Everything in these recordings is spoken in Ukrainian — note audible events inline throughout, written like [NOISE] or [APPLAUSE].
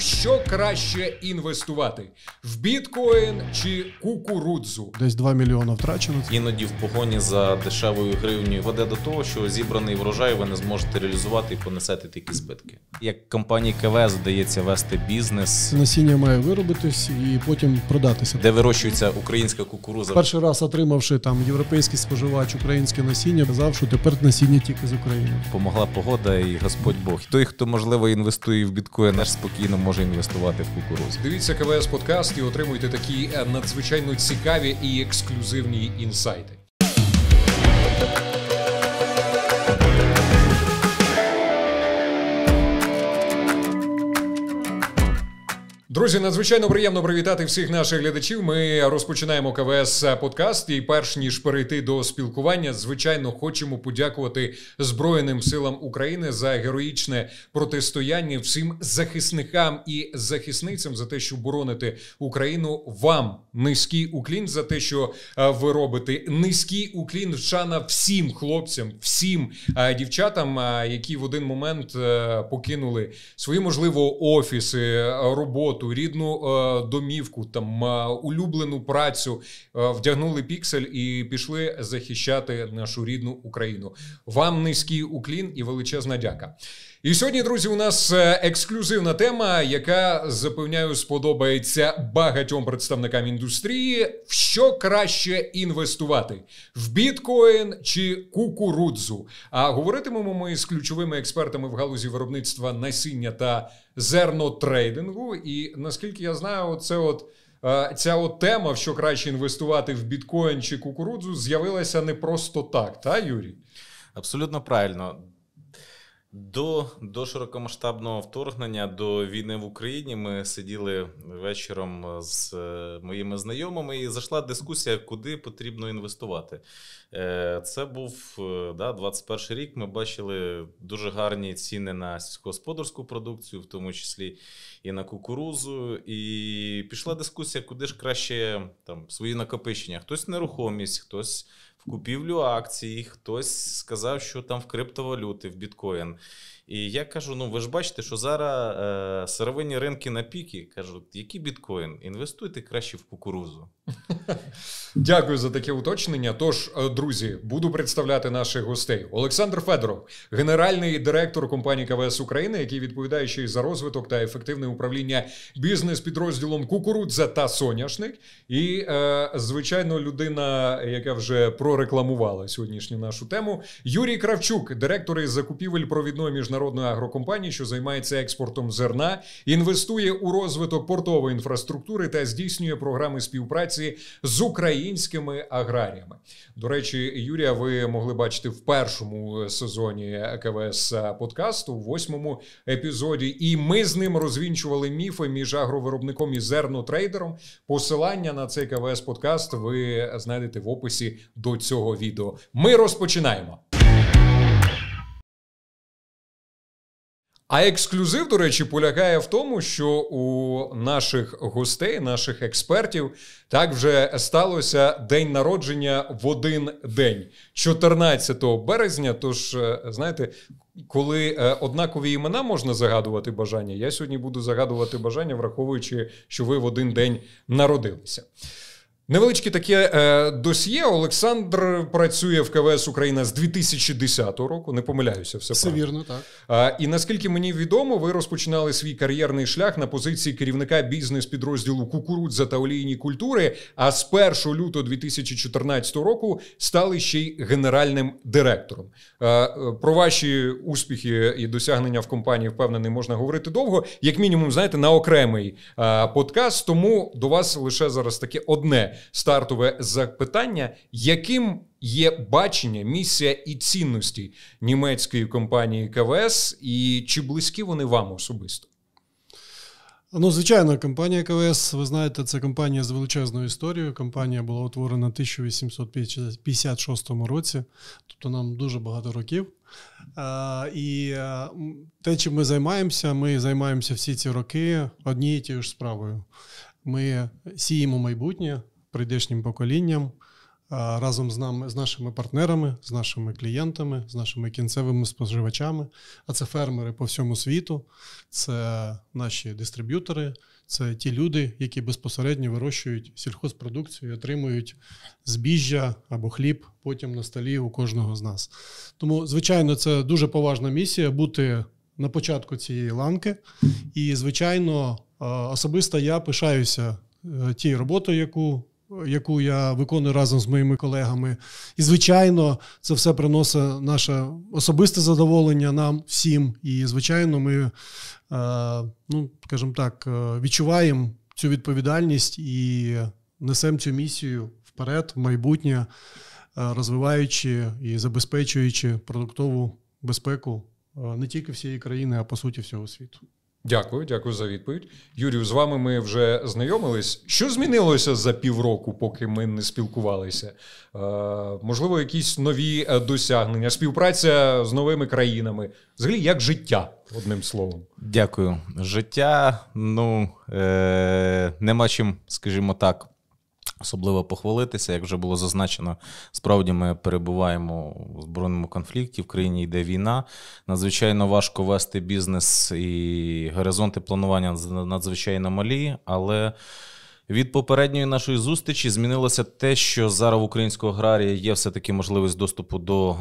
Що краще інвестувати в біткоін чи кукурудзу? Десь 2 мільйони втрачено. Іноді в погоні за дешевою гривнею веде до того, що зібраний врожай ви не зможете реалізувати і понесете такі збитки. Як компанії КВ здається вести бізнес. Насіння має виробитись і потім продатися. Де вирощується українська кукуруза? Перший раз отримавши там європейський споживач, українське насіння, казав, що тепер насіння тільки з України. Помогла погода і Господь Бог. Той, хто можливо інвестує в біткоін, аж спокійно може інвестувати в кукурудзу. Дивіться КВС подкаст і отримуйте такі е, надзвичайно цікаві і ексклюзивні інсайти. Друзі, надзвичайно приємно привітати всіх наших глядачів. Ми розпочинаємо КВС подкаст. І перш ніж перейти до спілкування, звичайно, хочемо подякувати Збройним силам України за героїчне протистояння всім захисникам і захисницям за те, що боронити Україну. Вам низький уклін за те, що е, ви робите. Низький уклін шана всім хлопцям, всім е, дівчатам, е, які в один момент покинули свої можливо офіси, роботу роботу, рідну е, домівку, там е, улюблену працю, е, вдягнули піксель і пішли захищати нашу рідну Україну. Вам низький уклін і величезна дяка. І сьогодні, друзі, у нас е, ексклюзивна тема, яка запевняю сподобається багатьом представникам індустрії. В що краще інвестувати в біткоін чи кукурудзу? А говоритимемо ми з ключовими експертами в галузі виробництва насіння та зернотрейдингу. І наскільки я знаю, це от. Е, ця от тема, що краще інвестувати в біткоін чи кукурудзу, з'явилася не просто так, та Юрій? Абсолютно правильно. До до широкомасштабного вторгнення до війни в Україні ми сиділи вечором з е, моїми знайомими, і зайшла дискусія, куди потрібно інвестувати. Е, це був е, да, 21 рік. Ми бачили дуже гарні ціни на сільськогосподарську продукцію, в тому числі і на кукурузу. І пішла дискусія, куди ж краще там свої накопичення. Хтось нерухомість, хтось купівлю акцій. Хтось сказав, що там в криптовалюти, в біткоін. І я кажу: ну ви ж бачите, що зараз е, сировинні ринки на піки кажуть, який біткоін? Інвестуйте краще в кукурузу. Дякую за таке уточнення. Тож, е, друзі, буду представляти наших гостей. Олександр Федоров, генеральний директор компанії КВС України, який відповідає ще й за розвиток та ефективне управління бізнес-підрозділом Кукурудза та Соняшник. І, е, звичайно, людина, яка вже прорекламувала сьогоднішню нашу тему, Юрій Кравчук, директор із закупівель провідної міжнародної міжнародної агрокомпанії, що займається експортом зерна, інвестує у розвиток портової інфраструктури та здійснює програми співпраці з українськими аграріями. До речі, Юрія, ви могли бачити в першому е, сезоні КВС е, подкасту, в восьмому епізоді, і ми з ним розвінчували міфи між агровиробником і зернотрейдером. Посилання на цей КВС подкаст ви знайдете в описі до цього відео. Ми розпочинаємо. А ексклюзив, до речі, полягає в тому, що у наших гостей, наших експертів, так вже сталося день народження в один день, 14 березня. Тож, е, знаєте, коли е, однакові імена можна загадувати бажання, я сьогодні буду загадувати бажання, враховуючи, що ви в один день народилися. Невеличке таке е, досьє. Олександр працює в КВС Україна з 2010 року. Не помиляюся, все, все вірно, так. Е, і наскільки мені відомо, ви розпочинали свій кар'єрний шлях на позиції керівника бізнес-підрозділу Кукурудза та олійні культури. А з 1 лютого 2014 року стали ще й генеральним директором. Е, про ваші успіхи і досягнення в компанії впевнений можна говорити довго, як мінімум, знаєте, на окремий подкаст. Тому до вас лише зараз таке одне стартове запитання, яким є бачення, місія і цінності німецької компанії КВС, і чи близькі вони вам особисто? Ну, звичайно, компанія КВС, ви знаєте, це компанія з величезною історією. Компанія була утворена в 1856 році, тобто нам дуже багато років. І е, те, чим ми займаємося, ми займаємося всі ці роки однією тією ж справою. Ми сіємо майбутнє, прийдешнім поколінням разом з нами, з нашими партнерами, з нашими клієнтами, з нашими кінцевими споживачами. А це фермери по всьому світу, це наші дистриб'ютори, це ті люди, які безпосередньо вирощують сільхозпродукцію, і отримують збіжжя або хліб потім на столі у кожного з нас. Тому, звичайно, це дуже поважна місія бути. На початку цієї ланки, і звичайно, особисто я пишаюся е, тією роботою, яку яку я виконую разом з моїми колегами. І, звичайно, це все приносить наше особисте задоволення нам всім. І, звичайно, ми, е, ну, скажімо так, е, відчуваємо цю відповідальність і несемо цю місію вперед, в майбутнє, е, розвиваючи і забезпечуючи продуктову безпеку не тільки всієї країни, а по суті всього світу. Дякую, дякую за відповідь. Юрію, з вами ми вже знайомились. Що змінилося за півроку, поки ми не спілкувалися? Е, можливо, якісь нові е, досягнення, співпраця з новими країнами. Взагалі, як життя, одним словом. Дякую. Життя, ну е, нема чим, скажімо так, Особливо похвалитися, як вже було зазначено, справді ми перебуваємо у збройному конфлікті. В країні йде війна. Надзвичайно важко вести бізнес і горизонти планування надзвичайно малі. Але від попередньої нашої зустрічі змінилося те, що зараз в українського аграрії є все таки можливість доступу до е,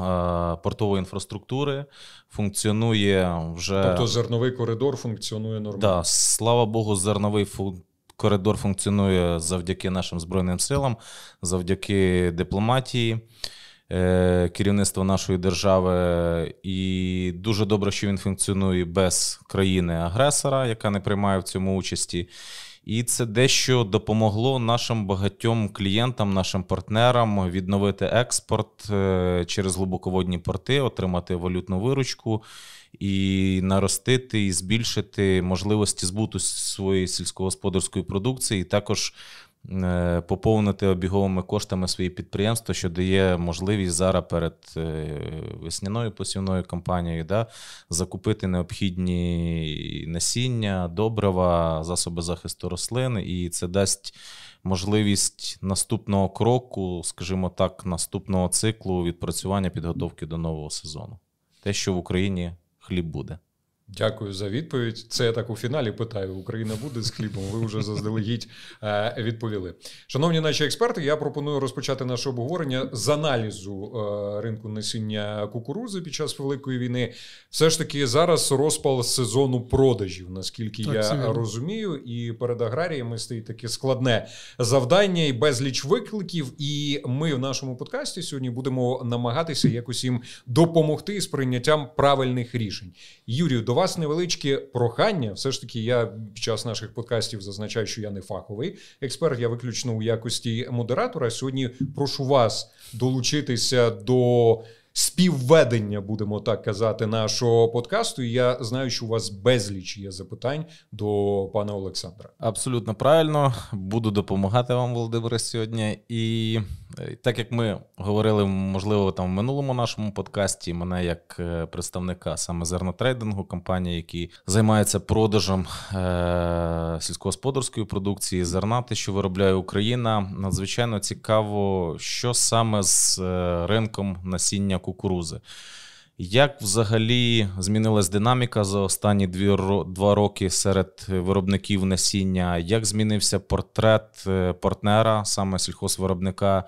портової інфраструктури. Функціонує вже тобто зерновий коридор функціонує нормально. Так, да, слава Богу, зерновий функціонує коридор функціонує завдяки нашим Збройним силам, завдяки дипломатії. Е, Керівництво нашої держави і дуже добре, що він функціонує без країни-агресора, яка не приймає в цьому участі, і це дещо допомогло нашим багатьом клієнтам, нашим партнерам відновити експорт е, через глибоководні порти, отримати валютну виручку і наростити і збільшити можливості збуту своєї сільськогосподарської продукції, і також е, поповнити обіговими коштами свої підприємства, що дає можливість зараз перед е, весняною посівною кампанією да, закупити необхідні насіння, добрива, засоби захисту рослин, і це дасть. Можливість наступного кроку, скажімо так, наступного циклу відпрацювання підготовки до нового сезону, те, що в Україні хліб буде. Дякую за відповідь. Це я так у фіналі питаю: Україна буде з хлібом. Ви вже заздалегідь е, відповіли. Шановні наші експерти. Я пропоную розпочати наше обговорення з аналізу е, ринку насіння кукурудзи під час великої війни. Все ж таки зараз розпал сезону продажів, наскільки так, я розумію, і перед аграріями стоїть таке складне завдання і безліч викликів. І ми в нашому подкасті сьогодні будемо намагатися якось їм допомогти з прийняттям правильних рішень. Юрію, до вас невеличке прохання. Все ж таки, я під час наших подкастів зазначаю, що я не фаховий експерт. Я виключно у якості модератора. Сьогодні прошу вас долучитися до. Співведення, будемо так казати, нашого подкасту. І Я знаю, що у вас безліч є запитань до пана Олександра. Абсолютно правильно буду допомагати вам, Володимире, сьогодні і так як ми говорили, можливо, там в минулому нашому подкасті, мене як е, представника саме зернотрейдингу, компанії, яка займається продажем е- сільськогосподарської продукції, зерна, те, що виробляє Україна, надзвичайно цікаво, що саме з е, ринком насіння кукурузи. Як взагалі змінилась динаміка за останні дві, два роки серед виробників насіння? Як змінився портрет е, партнера, саме сільхозвиробника,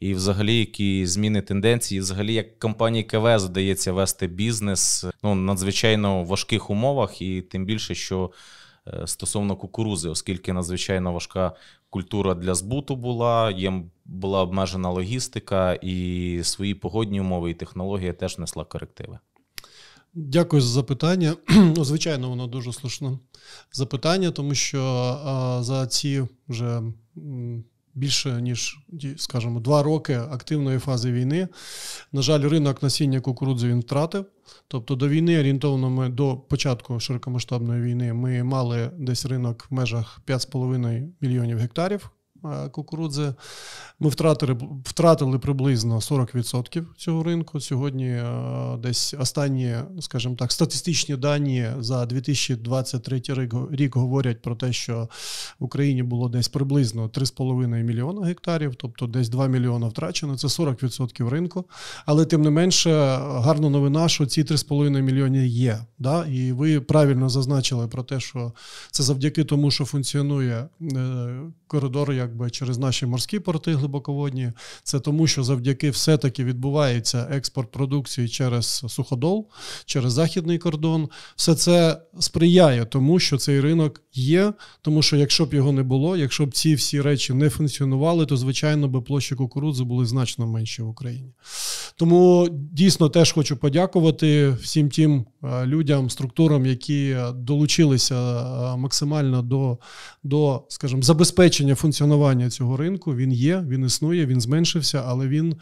і взагалі які зміни тенденції? взагалі, як компанії КВ здається вести бізнес ну, надзвичайно в важких умовах, і тим більше, що е, стосовно кукурузи, оскільки надзвичайно важка культура для збуту була, є була обмежена логістика, і свої погодні умови і технологія теж несла корективи. Дякую за запитання. [CLEARS THROAT] Ну, звичайно, воно дуже слушне запитання, тому що а, за ці вже більше ніж, скажімо, два роки активної фази війни, на жаль, ринок насіння кукурудзи він втратив. Тобто до війни орієнтовно ми до початку широкомасштабної війни ми мали десь ринок в межах 5,5 мільйонів гектарів кукурудзи. Ми втратили втратили приблизно 40% цього ринку. Сьогодні десь останні, скажімо так, статистичні дані за 2023 рік, говорять про те, що в Україні було десь приблизно 3,5 мільйона гектарів, тобто десь 2 мільйони втрачено. Це 40% ринку. Але тим не менше, гарна новина, що ці 3,5 мільйони є. Да? І ви правильно зазначили про те, що це завдяки тому, що функціонує е, коридор як якби через наші морські порти глибоководні. Це тому, що завдяки все-таки відбувається експорт продукції через суходол, через західний кордон. Все це сприяє тому, що цей ринок є. Тому що якщо б його не було, якщо б ці всі речі не функціонували, то звичайно би площі кукурудзи були значно менші в Україні. Тому дійсно теж хочу подякувати всім тим е, людям, структурам, які долучилися е, максимально до, до скажімо, забезпечення функціонування існування цього ринку. Він є, він існує, він зменшився, але він,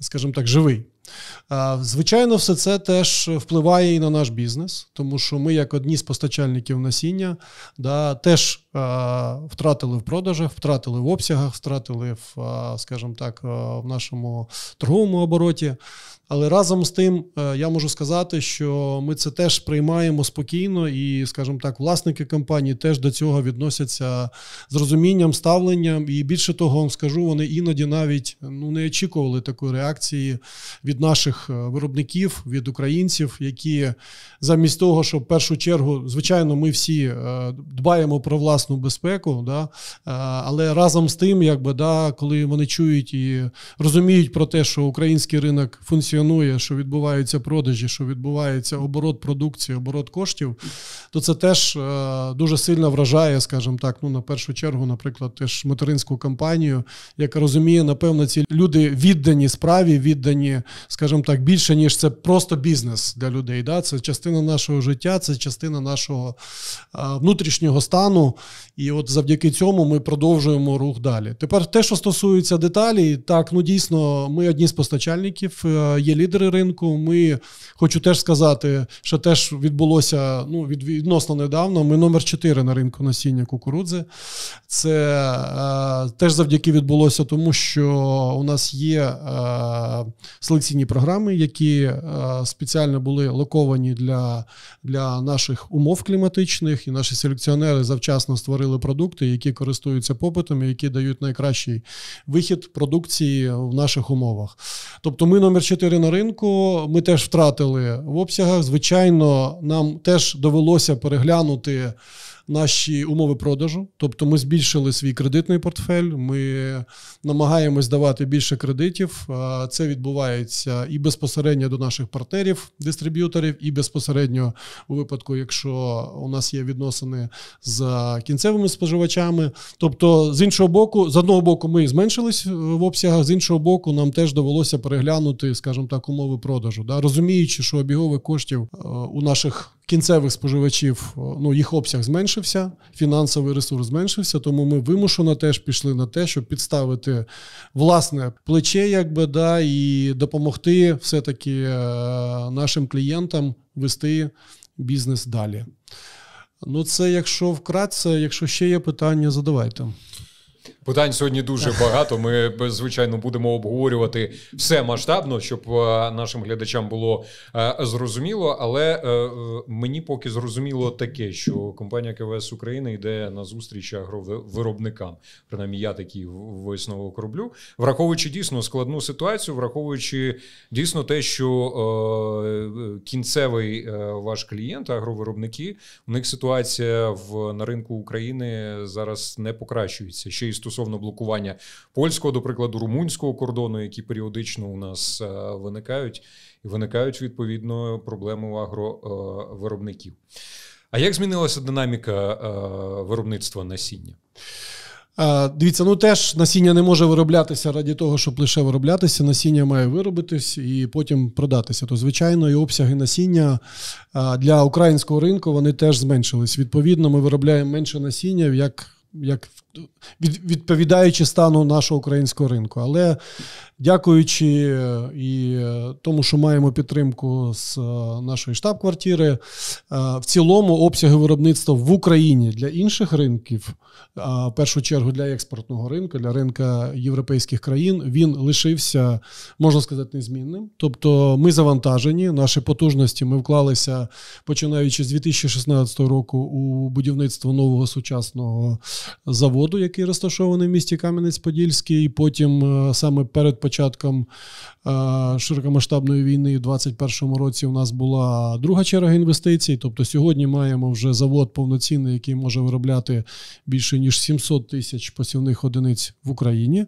скажімо так, живий. Звичайно, все це теж впливає і на наш бізнес, тому що ми, як одні з постачальників насіння, да, теж а, втратили в продажах, втратили в обсягах, втратили в, а, скажімо так, в нашому торговому обороті. Але разом з тим е, я можу сказати, що ми це теж приймаємо спокійно, і, скажімо так, власники компанії теж до цього відносяться з розумінням, ставленням. І більше того, вам скажу, вони іноді навіть ну не очікували такої реакції від наших е, виробників, від українців, які замість того, що в першу чергу, звичайно, ми всі е, дбаємо про власну безпеку, да, але разом з тим, якби да, коли вони чують і розуміють про те, що український ринок функціонує функціонує, що відбуваються продажі, що відбувається оборот продукції, оборот коштів, то це теж е, дуже сильно вражає, скажімо так. Ну на першу чергу, наприклад, теж материнську компанію, яка розуміє, напевно, ці люди віддані справі, віддані, скажімо так, більше ніж це просто бізнес для людей. Да? Це частина нашого життя, це частина нашого е, внутрішнього стану. І от завдяки цьому ми продовжуємо рух далі. Тепер те, що стосується деталі, так ну дійсно, ми одні з постачальників. Е, є лідери ринку. Ми хочу теж сказати, що теж відбулося ну, відносно недавно. Ми номер 4 на ринку насіння кукурудзи. Це е, теж завдяки відбулося тому, що у нас є е, селекційні програми, які е, спеціально були локовані для, для наших умов кліматичних, і наші селекціонери завчасно створили продукти, які користуються попитом, і які дають найкращий вихід продукції в наших умовах. Тобто, ми номер 4 доларі на ринку ми теж втратили в обсягах. Звичайно, нам теж довелося переглянути наші умови продажу. Тобто, ми збільшили свій кредитний портфель, ми намагаємось давати більше кредитів. Це відбувається і безпосередньо до наших партнерів, дистриб'юторів, і безпосередньо у випадку, якщо у нас є відносини з кінцевими споживачами. Тобто, з іншого боку, з одного боку, ми зменшились в обсягах, з іншого боку, нам теж довелося переглянути, скажімо так, умови продажу, розуміючи, що обігових коштів е, у наших кінцевих споживачів, е, ну їх обсяг зменшився, фінансовий ресурс зменшився, тому ми вимушено теж пішли на те, щоб підставити власне плече, якби да, і допомогти все-таки е, нашим клієнтам вести бізнес далі. Ну, це якщо вкратце, якщо ще є питання, задавайте. Питань сьогодні дуже [LAUGHS] багато. Ми звичайно будемо обговорювати все масштабно, щоб е, нашим глядачам було е, зрозуміло. Але е, мені поки зрозуміло таке, що компанія КВС України йде на зустріч агровиробникам. Принаймні, я такий висновок роблю, враховуючи дійсно складну ситуацію, враховуючи дійсно те, що кінцевий ваш клієнт, агровиробники, у них ситуація в на ринку України зараз не покращується ще й стосовно стосовно блокування польського, до прикладу, румунського кордону, які періодично у нас е, виникають, і виникають відповідно проблеми у агровиробників. Е, а як змінилася динаміка е, виробництва насіння? Дивіться, ну теж насіння не може вироблятися раді того, щоб лише вироблятися. Насіння має виробитись і потім продатися. То звичайно, і обсяги насіння для українського ринку вони теж зменшились. Відповідно, ми виробляємо менше насіння як як від, відповідаючи стану нашого українського ринку. Але Дякуючи е, і е, тому, що маємо підтримку з е, нашої штаб-квартири, в цілому обсяги виробництва в Україні для інших ринків, в першу чергу для експортного ринку, для ринка європейських країн, він лишився, можна сказати, незмінним. Тобто, ми завантажені, наші потужності ми вклалися починаючи з 2016 року у будівництво нового сучасного заводу, який розташований в місті Кам'янець-Подільський. і Потім саме перед початком початком е, широкомасштабної війни в 2021 році у нас була друга черга інвестицій. Тобто сьогодні маємо вже завод повноцінний, який може виробляти більше ніж 700 тисяч посівних одиниць в Україні.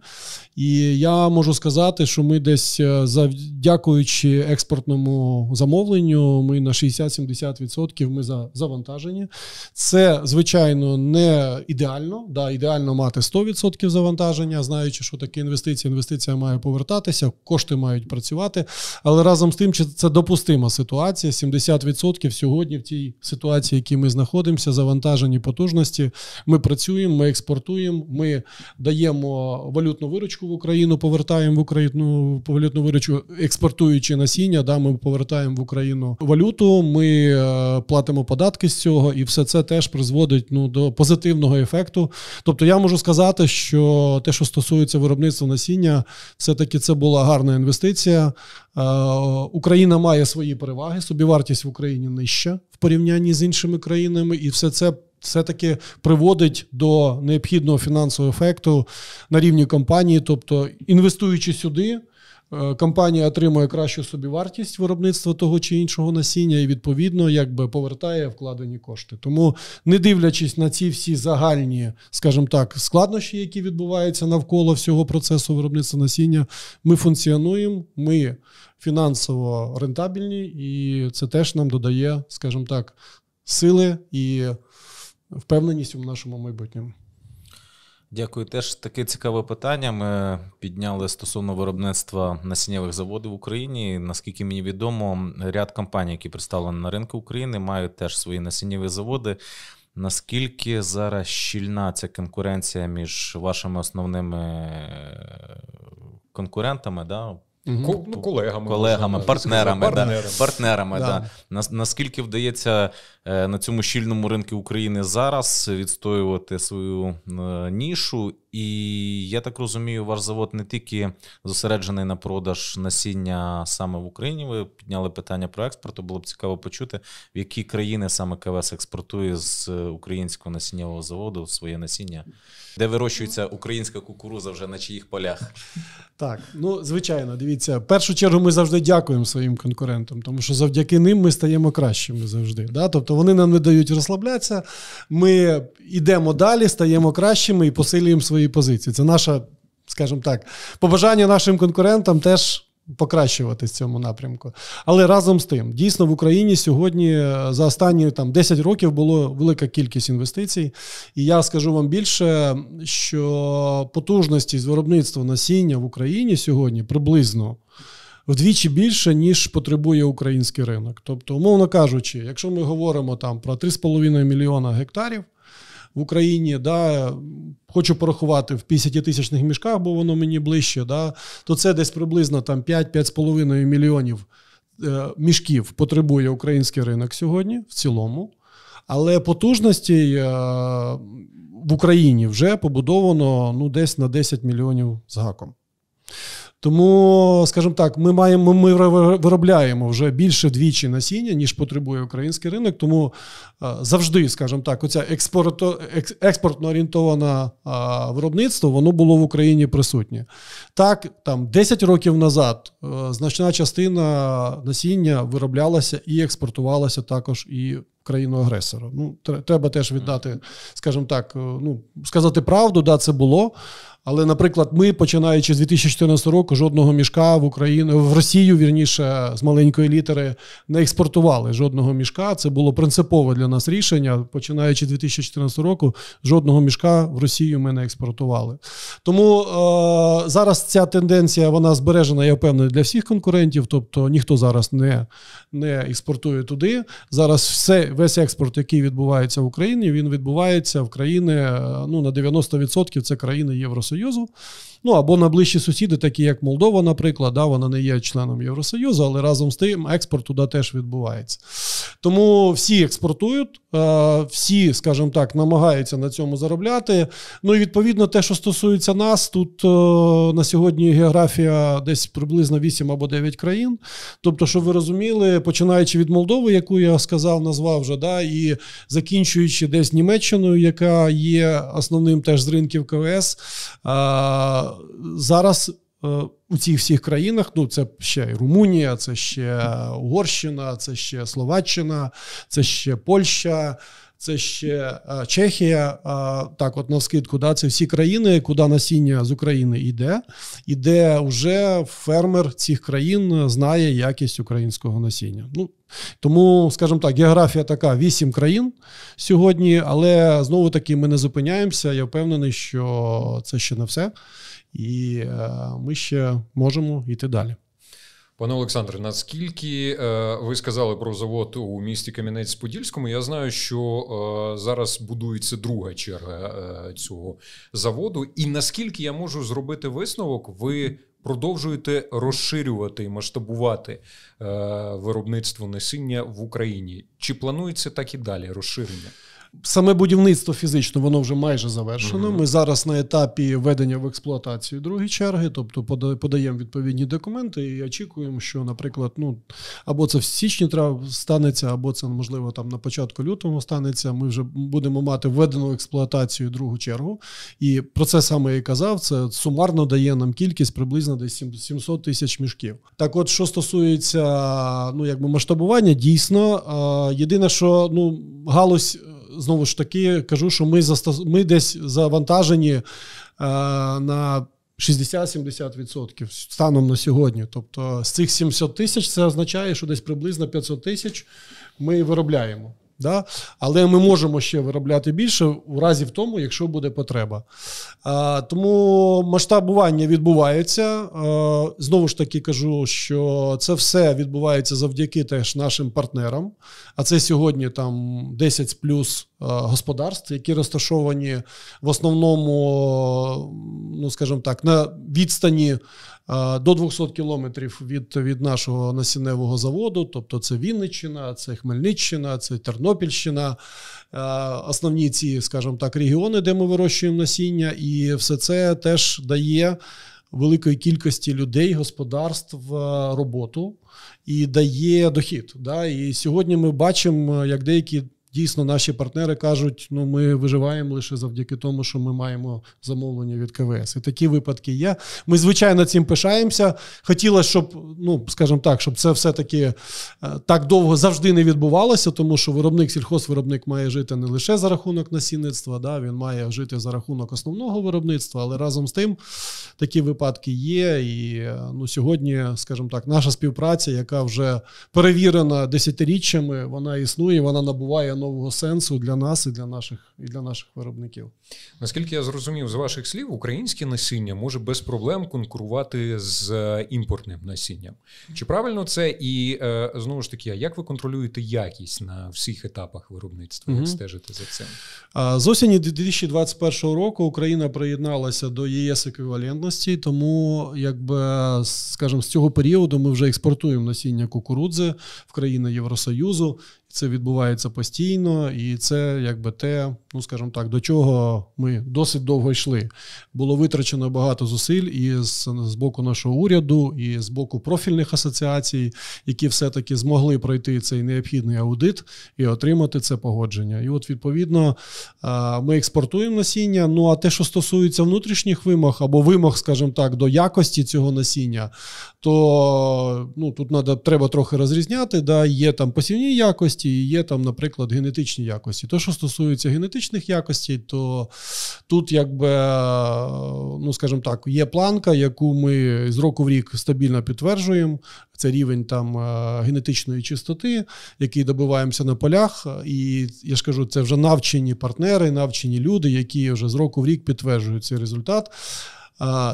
І я можу сказати, що ми десь е, дякуючи експортному замовленню, ми на 60-70% ми завантажені. Це, звичайно, не ідеально. Да, Ідеально мати 100% завантаження, знаючи, що таке інвестиція. Інвестиція має повертатися, кошти мають працювати. Але разом з тим, чи це допустима ситуація. 70% сьогодні в тій ситуації, в якій ми знаходимося, завантажені потужності. Ми працюємо, ми експортуємо, ми даємо валютну виручку в Україну, повертаємо в Україну валютну виручку, експортуючи насіння. Да, ми повертаємо в Україну валюту, ми е, платимо податки з цього, і все це теж призводить ну до позитивного ефекту. Тобто, я можу сказати, що те, що стосується виробництва насіння, це все-таки це була гарна інвестиція. Е, Україна має свої переваги, собівартість в Україні нижча в порівнянні з іншими країнами, і все це все-таки приводить до необхідного фінансового ефекту на рівні компанії, тобто інвестуючи сюди. Е, компанія отримує кращу собівартість виробництва того чи іншого насіння і відповідно якби повертає вкладені кошти. Тому, не дивлячись на ці всі загальні, скажімо так, складнощі, які відбуваються навколо всього процесу виробництва насіння, ми функціонуємо, ми фінансово рентабельні, і це теж нам додає, скажімо так, сили і впевненість у нашому майбутньому. Дякую, теж таке цікаве питання. Ми підняли стосовно виробництва насіннєвих заводів в Україні. Наскільки мені відомо, ряд компаній, які представлені на ринку України, мають теж свої насіннєві заводи. Наскільки зараз щільна ця конкуренція між вашими основними е, конкурентами? да, ну, тобто Колегами, колегами, можна, партнерами, партнерами, да. партнерами да. да. наскільки вдається Е, на цьому щільному ринку України зараз відстоювати свою е, нішу. І я так розумію, ваш завод не тільки зосереджений на продаж насіння саме в Україні. Ви підняли питання про експорт. Було б цікаво почути, в які країни саме КВС експортує з е, українського насіннєвого заводу своє насіння, де вирощується українська кукуруза вже на чиїх полях. Так, ну звичайно, дивіться, в першу чергу ми завжди дякуємо своїм конкурентам, тому що завдяки ним ми стаємо кращими завжди. Да? Тобто вони нам не дають розслаблятися. Ми йдемо далі, стаємо кращими і посилюємо свої позиції. Це наше, скажімо так, побажання нашим конкурентам теж. покращувати в цьому напрямку, але разом з тим, дійсно в Україні сьогодні е, за останні там 10 років було велика кількість інвестицій, і я скажу вам більше, що потужності з виробництва насіння в Україні сьогодні приблизно вдвічі більше, ніж потребує український ринок. Тобто, умовно кажучи, якщо ми говоримо там про 3,5 мільйона гектарів в Україні, да, хочу порахувати в 50-тисячних мішках, бо воно мені ближче, да, то це десь приблизно там 5-5,5 мільйонів е, мішків потребує український ринок сьогодні в цілому. Але потужності е, в Україні вже побудовано ну, десь на 10 мільйонів з гаком. Тому, скажімо так, ми маємо ми виробляємо вже більше двічі насіння, ніж потребує український ринок. Тому е, завжди, скажімо так, оця експортно орієнтоване виробництво воно було в Україні присутнє. Так, там 10 років назад е, значна частина насіння вироблялася і експортувалася також і країну агресора. Ну, треба теж віддати, скажімо так, е, ну сказати правду, да, це було. Але, наприклад, ми, починаючи з 2014 року, жодного мішка в Україну в Росію, вірніше з маленької літери, не експортували жодного мішка. Це було принципове для нас рішення. Починаючи з 2014 року, жодного мішка в Росію ми не експортували. Тому е- зараз ця тенденція вона збережена, я впевнений, для всіх конкурентів. Тобто ніхто зараз не не експортує туди. Зараз все весь експорт, який відбувається в Україні, він відбувається в країни е, ну на 90% це країни Євросоюзу. Ну або на ближчі сусіди, такі як Молдова, наприклад, да, вона не є членом Євросоюзу, але разом з тим експорт туди теж відбувається. Тому всі експортують, е, всі, скажімо так, намагаються на цьому заробляти. Ну і відповідно, те, що стосується нас, тут е, на сьогодні географія десь приблизно 8 або 9 країн. Тобто, щоб ви розуміли, починаючи від Молдови, яку я сказав, назвав вже, да, і закінчуючи десь Німеччиною, яка є основним теж з ринків КВС, а, зараз. Е, у цих всіх країнах, ну це ще і Румунія, це ще Угорщина, це ще Словаччина, це ще Польща, це ще Чехія. Так, от на скидку, да, це всі країни, куди насіння з України йде, і де вже фермер цих країн е, знає якість українського насіння. Ну тому, скажімо так, географія така: вісім країн сьогодні, але знову таки ми не зупиняємося. Я впевнений, що це ще не все, і е, ми ще можемо йти далі. Пане Олександре, наскільки е, ви сказали про завод у місті Кам'янець-Подільському? Я знаю, що е, зараз будується друга черга е, цього заводу, і наскільки я можу зробити висновок, ви продовжуєте розширювати і масштабувати е, виробництво насіння в Україні? Чи планується так і далі розширення? Саме будівництво фізично воно вже майже завершено. Ми зараз на етапі введення в експлуатацію другої черги, тобто подаємо відповідні документи і очікуємо, що, наприклад, ну або це в січні станеться, або це можливо там на початку лютого станеться. Ми вже будемо мати введену експлуатацію другу чергу. І про це саме я і казав. Це сумарно дає нам кількість приблизно десь 700 тисяч мішків. Так, от що стосується ну якби масштабування, дійсно єдине, що ну галузь знову ж таки кажу, що ми застос... ми десь завантажені е, на 60-70% станом на сьогодні. Тобто з цих 700 тисяч це означає, що десь приблизно 500 тисяч ми виробляємо. Да? Але ми можемо ще виробляти більше у разі в тому, якщо буде потреба. А, Тому масштабування відбувається. А, Знову ж таки кажу, що це все відбувається завдяки теж нашим партнерам. А це сьогодні там 10 плюс господарств, які розташовані в основному, ну скажімо так, на відстані Е, до 200 кілометрів від від нашого насінневого заводу, тобто це Вінниччина, це Хмельниччина, це Тернопільщина, е, основні ці, скажімо так, регіони, де ми вирощуємо насіння, і все це теж дає. Великої кількості людей, господарств е, роботу і дає дохід. Да? І сьогодні ми бачимо, як деякі дійсно наші партнери кажуть, ну ми виживаємо лише завдяки тому, що ми маємо замовлення від КВС. І такі випадки є. Ми звичайно цим пишаємося. Хотілося, щоб ну скажімо так, щоб це все таки е, так довго завжди не відбувалося, тому що виробник сільхозвиробник має жити не лише за рахунок насінництва, да він має жити за рахунок основного виробництва, але разом з тим такі випадки є. І е, ну сьогодні, скажімо так, наша співпраця, яка вже перевірена десятиріччями, вона існує, вона набуває нового сенсу для нас і для наших і для наших виробників. Наскільки я зрозумів з ваших слів, українське насіння може без проблем конкурувати з е, імпортним насінням. Чи правильно це і е, знову ж таки, як ви контролюєте якість на всіх етапах виробництва? Як угу. стежите за цим? З осені 2021 року Україна приєдналася до ЄС еквівалентності, тому якби скажімо, з цього періоду ми вже експортуємо насіння кукурудзи в країни Євросоюзу. Це відбувається постійно, і це якби те, ну скажімо так, до чого ми досить довго йшли. Було витрачено багато зусиль і з, з боку нашого уряду, і з боку профільних асоціацій, які все-таки змогли пройти цей необхідний аудит і отримати це погодження. І от відповідно ми експортуємо насіння. Ну а те, що стосується внутрішніх вимог або вимог, скажімо так, до якості цього насіння, то ну тут треба трохи розрізняти. да, Є там посівні якості якості і є там, наприклад, генетичні якості. То, що стосується генетичних якостей, то тут, якби, ну скажімо так, є планка, яку ми з року в рік стабільно підтверджуємо. Це рівень там е, генетичної чистоти, який добиваємося на полях. І я ж кажу, це вже навчені партнери, навчені люди, які вже з року в рік підтверджують цей результат.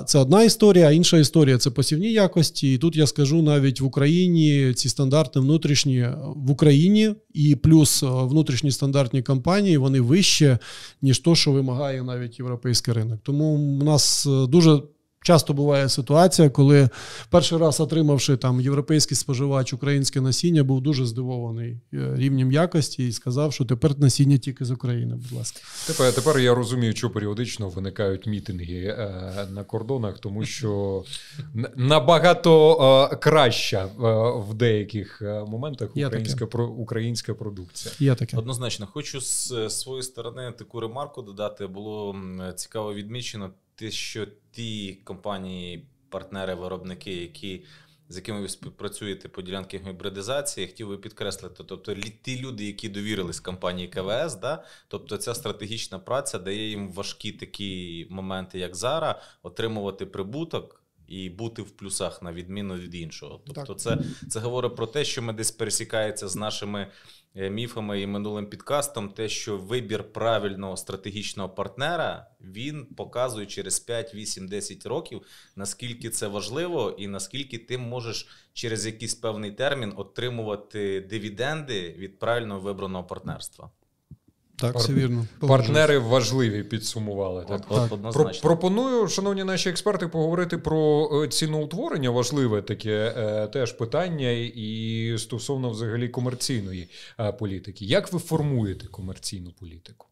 Це одна історія, інша історія це посівні якості. І тут я скажу навіть в Україні ці стандарти внутрішні в Україні і плюс внутрішні стандартні компанії вони вище ніж то, що вимагає навіть європейський ринок. Тому у нас е, дуже Часто буває ситуація, коли перший раз отримавши там європейський споживач українське насіння, був дуже здивований е, рівнем якості і сказав, що тепер насіння тільки з України. Будь ласка, тепер тепер я розумію, що періодично виникають мітинги е, на кордонах, тому що набагато е, краща в деяких моментах українська про українська продукція. Я таке однозначно хочу з своєї сторони таку ремарку додати. Було цікаво відмічено те, що ті компанії, партнери, виробники, які з якими ви співпрацюєте по ділянки гібридизації, хотів би підкреслити, тобто ті люди, які довірились компанії КВС, да, тобто ця стратегічна праця дає їм важкі такі моменти, як зараз, отримувати прибуток і бути в плюсах на відміну від іншого. Тобто, це це говорить про те, що ми десь пересікається з нашими Е, міфами і минулим підкастом, те, що вибір правильного стратегічного партнера він показує через 5, 8, 10 років, наскільки це важливо, і наскільки ти можеш через якийсь певний термін отримувати дивіденди від правильно вибраного партнерства. Так, все вірно. партнери важливі підсумували. Так, так. так. Про, пропоную, шановні наші експерти, поговорити про е, ціноутворення. Важливе таке е, теж питання, і стосовно взагалі комерційної е, політики. Як ви формуєте комерційну політику?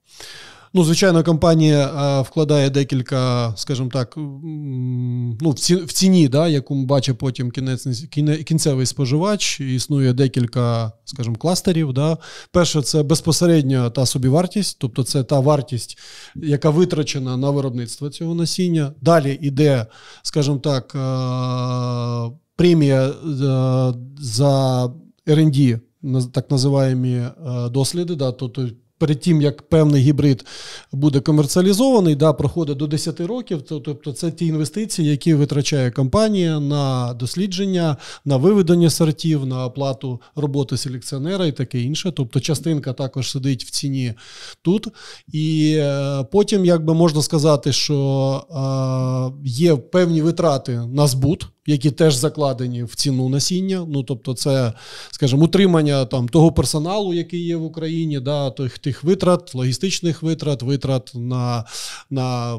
Ну, звичайно, компанія е, вкладає декілька, скажімо так, ну, в, ціні, да, яку бачить потім кінець, кінцевий споживач. Існує декілька, скажімо, кластерів. Да. Перше, це безпосередньо та собівартість, тобто це та вартість, яка витрачена на виробництво цього насіння. Далі йде, скажімо так, е, премія е, за R&D, так називаємо досліди. да, тобто перед тим як певний гібрид буде комерціалізований, да, проходить до 10 років. То, тобто, це ті інвестиції, які витрачає компанія на дослідження, на виведення сортів, на оплату роботи селекціонера і таке інше. Тобто, частинка також сидить в ціні тут. І е, потім, якби можна сказати, що е, є певні витрати на збут які теж закладені в ціну насіння. Ну тобто, це, скажімо, утримання там того персоналу, який є в Україні, да, тих тих витрат, логістичних витрат, витрат на, на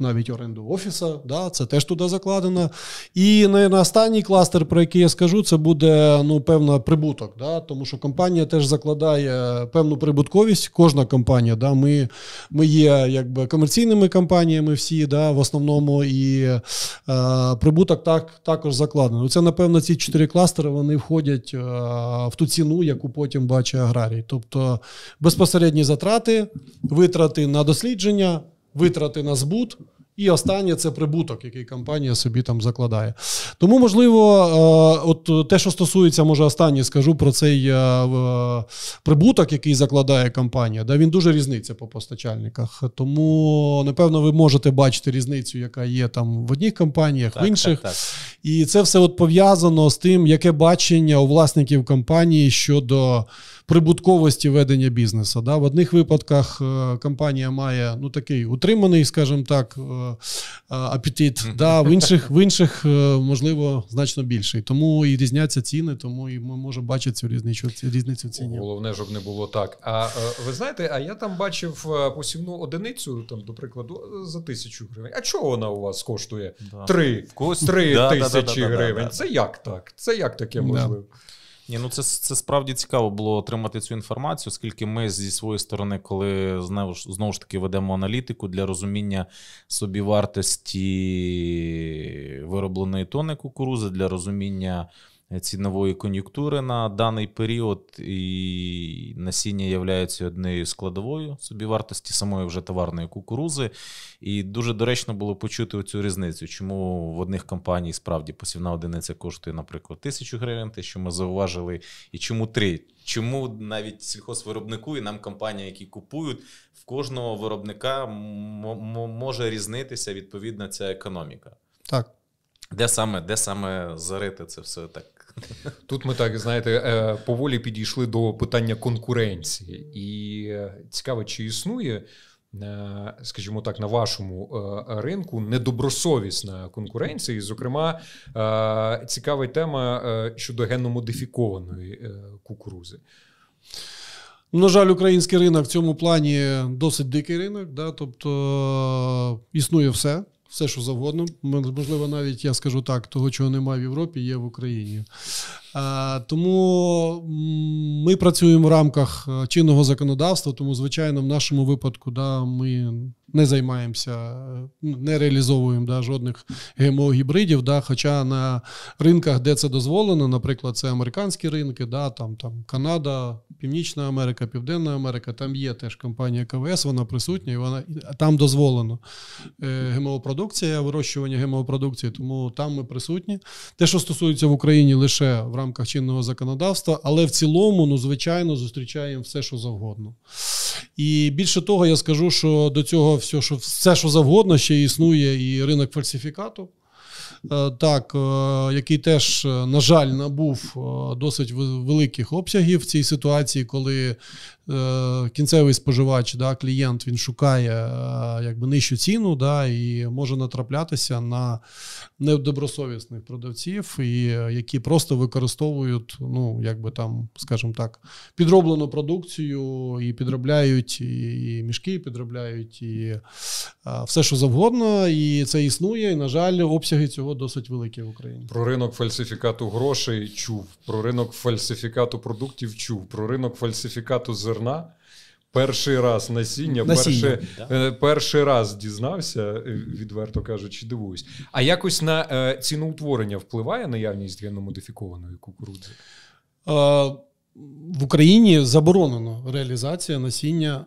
навіть оренду офіса, да, це теж туди закладено. І на останній кластер, про який я скажу, це буде ну, певно прибуток. Да, Тому що компанія теж закладає певну прибутковість. Кожна компанія. Да, Ми ми є якби комерційними компаніями всі, да, в основному, і е, прибуток так, також закладено. Це, напевно, ці чотири кластери вони входять е, в ту ціну, яку потім бачить аграрій. Тобто безпосередні затрати, витрати на дослідження витрати на збут. І останнє це прибуток, який компанія собі там закладає. Тому, можливо, е, от те, що стосується, може останнє, скажу про цей е, е, прибуток, який закладає компанія, да, він дуже різниця по постачальниках. Тому, напевно, ви можете бачити різницю, яка є там в одніх компаніях, так, в інших. Так, так. І це все от пов'язано з тим, яке бачення у власників компанії щодо прибутковості ведення бізнесу. Да? В одних випадках е, компанія має ну, такий утриманий, скажімо так, е, е, апетит, да? в інших, в інших, можливо, значно більший. Тому і різняться ціни, тому і ми можемо бачити цю різницю різницю ціні. Головне, щоб не було так. А ви знаєте, а я там бачив посівну одиницю, там, до прикладу, за тисячу гривень. А чого вона у вас коштує? Да. Три, три да, тисячі да, гривень. Це як так? Це як таке можливо? Ні, ну це це справді цікаво було отримати цю інформацію, оскільки ми зі своєї сторони, коли знову ж знову ж таки ведемо аналітику для розуміння собівартості виробленої тони кукурузи, для розуміння цінової кон'юнктури на даний період, і насіння являється однією складовою собівартості самої вже товарної кукурузи. І дуже доречно було почути цю різницю, чому в одних компаній справді посівна одиниця коштує, наприклад, тисячу гривень, те, що ми зауважили, і чому три. Чому навіть сільхозвиробнику і нам компанія, які купують, в кожного виробника м- м- може різнитися відповідна ця економіка? Так. Де саме де саме зарити це все так Тут ми так знаєте, е, поволі підійшли до питання конкуренції, і е, цікаво, чи існує, е, скажімо так, на вашому ринку недобросовісна конкуренція. І, зокрема, цікава тема щодо генномодифікованої кукурузи. На жаль, український ринок в цьому плані досить дикий ринок, да, тобто існує все все, що завгодно. Можливо, навіть я скажу так, того, чого немає в Європі, є в Україні. Е, тому ми працюємо в рамках е, чинного законодавства, тому, звичайно, в нашому випадку да, ми не займаємося, е, ну, не реалізовуємо да, жодних ГМО-гібридів. Да, Хоча на ринках, де це дозволено, наприклад, це американські ринки, да, там, там Канада, Північна Америка, Південна Америка, там є теж компанія КВС, вона присутня і вона там дозволено ГМО-продукція, вирощування ГМО-продукції, тому там ми присутні. Те, що стосується в Україні лише в рамках чинного законодавства, але в цілому, ну звичайно, зустрічаємо все, що завгодно. І більше того, я скажу, що до цього все, що все, що завгодно, ще існує і ринок фальсифікату. Е, так, е, який теж, е, на жаль, набув досить великих обсягів в цій ситуації, коли Е, кінцевий споживач, да, клієнт, він шукає е, якби нижчу ціну, да, і може натраплятися на недобросовісних продавців, і е, які просто використовують, ну якби там, скажімо так, підроблену продукцію і підробляють і мішки, підробляють і все, що завгодно, і це існує. І на жаль, обсяги цього досить великі в Україні. Про ринок фальсифікату грошей чув, про ринок фальсифікату продуктів чув, про ринок фальсифікату зерна зерна. Перший раз насіння, насіння перший, да. Е, перший раз дізнався, е, відверто кажучи, дивуюсь. А якось на е, ціноутворення впливає наявність генномодифікованої кукурудзи? В Україні заборонено реалізація насіння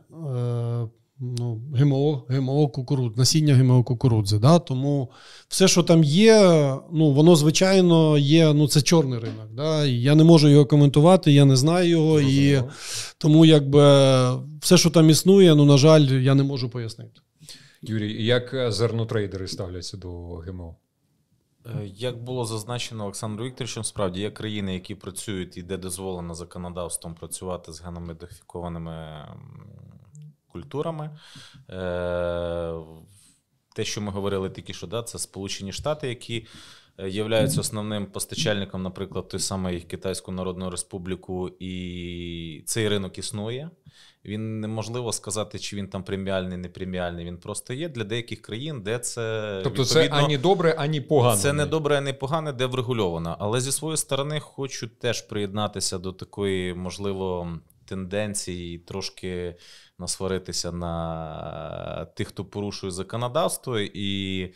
ну, ГМО, ГМО кукурудз, насіння ГМО кукурудзи. Да? Тому все, що там є, ну воно звичайно є. Ну це чорний ринок. Да? Я не можу його коментувати, я не знаю його. І тому, якби все, що там існує, ну на жаль, я не можу пояснити. Юрій, як зернотрейдери ставляться до ГМО? Е, як було зазначено Олександром Вікторовичем, справді є країни, які працюють і де дозволено законодавством працювати з геномедифікованими культурами. Е, те, що ми говорили тільки що, да, це Сполучені Штати, які е, являються основним постачальником, наприклад, той самий Китайську Народну Республіку, і цей ринок існує. Він неможливо сказати, чи він там преміальний, не преміальний. Він просто є для деяких країн, де це тобто це ані добре, ані погане. Це не добре, ані погане, де врегульовано. Але зі своєї сторони хочу теж приєднатися до такої, можливо, тенденції трошки насваритися на тих, хто порушує законодавство, і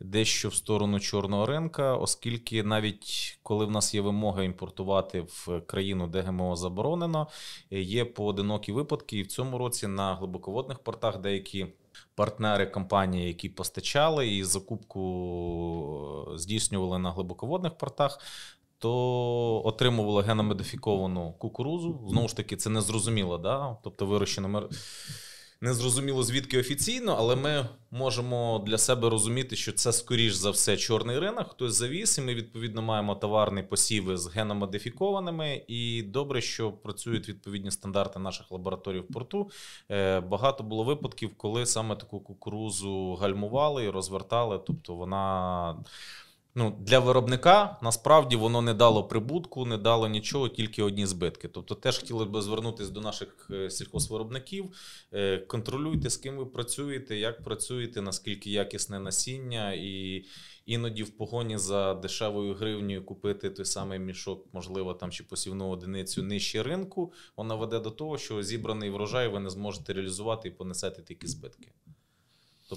дещо в сторону чорного ринка, оскільки навіть коли в нас є вимога імпортувати в країну, де ГМО заборонено, є поодинокі випадки. І в цьому році на глибоководних портах деякі. Партнери компанії, які постачали і закупку е, здійснювали на глибоководних портах, то отримувала геномодифіковану кукурузу. Знову ж таки, це незрозуміло, да? тобто вирощено мер... незрозуміло звідки офіційно, але ми можемо для себе розуміти, що це скоріш за все чорний ринок. Хтось завіс, і ми відповідно маємо товарні посіви з геномодифікованими. І добре, що працюють відповідні стандарти наших лабораторій в порту. Е, багато було випадків, коли саме таку кукурузу гальмували і розвертали, тобто вона ну, для виробника насправді воно не дало прибутку, не дало нічого, тільки одні збитки. Тобто, теж хотіли б звернутися до наших е, сільхозвиробників. Е, контролюйте, з ким ви працюєте, як працюєте, наскільки якісне насіння, і іноді в погоні за дешевою гривнею купити той самий мішок, можливо, там чи посівну одиницю нижче ринку. Вона веде до того, що зібраний врожай ви не зможете реалізувати і понесете такі збитки.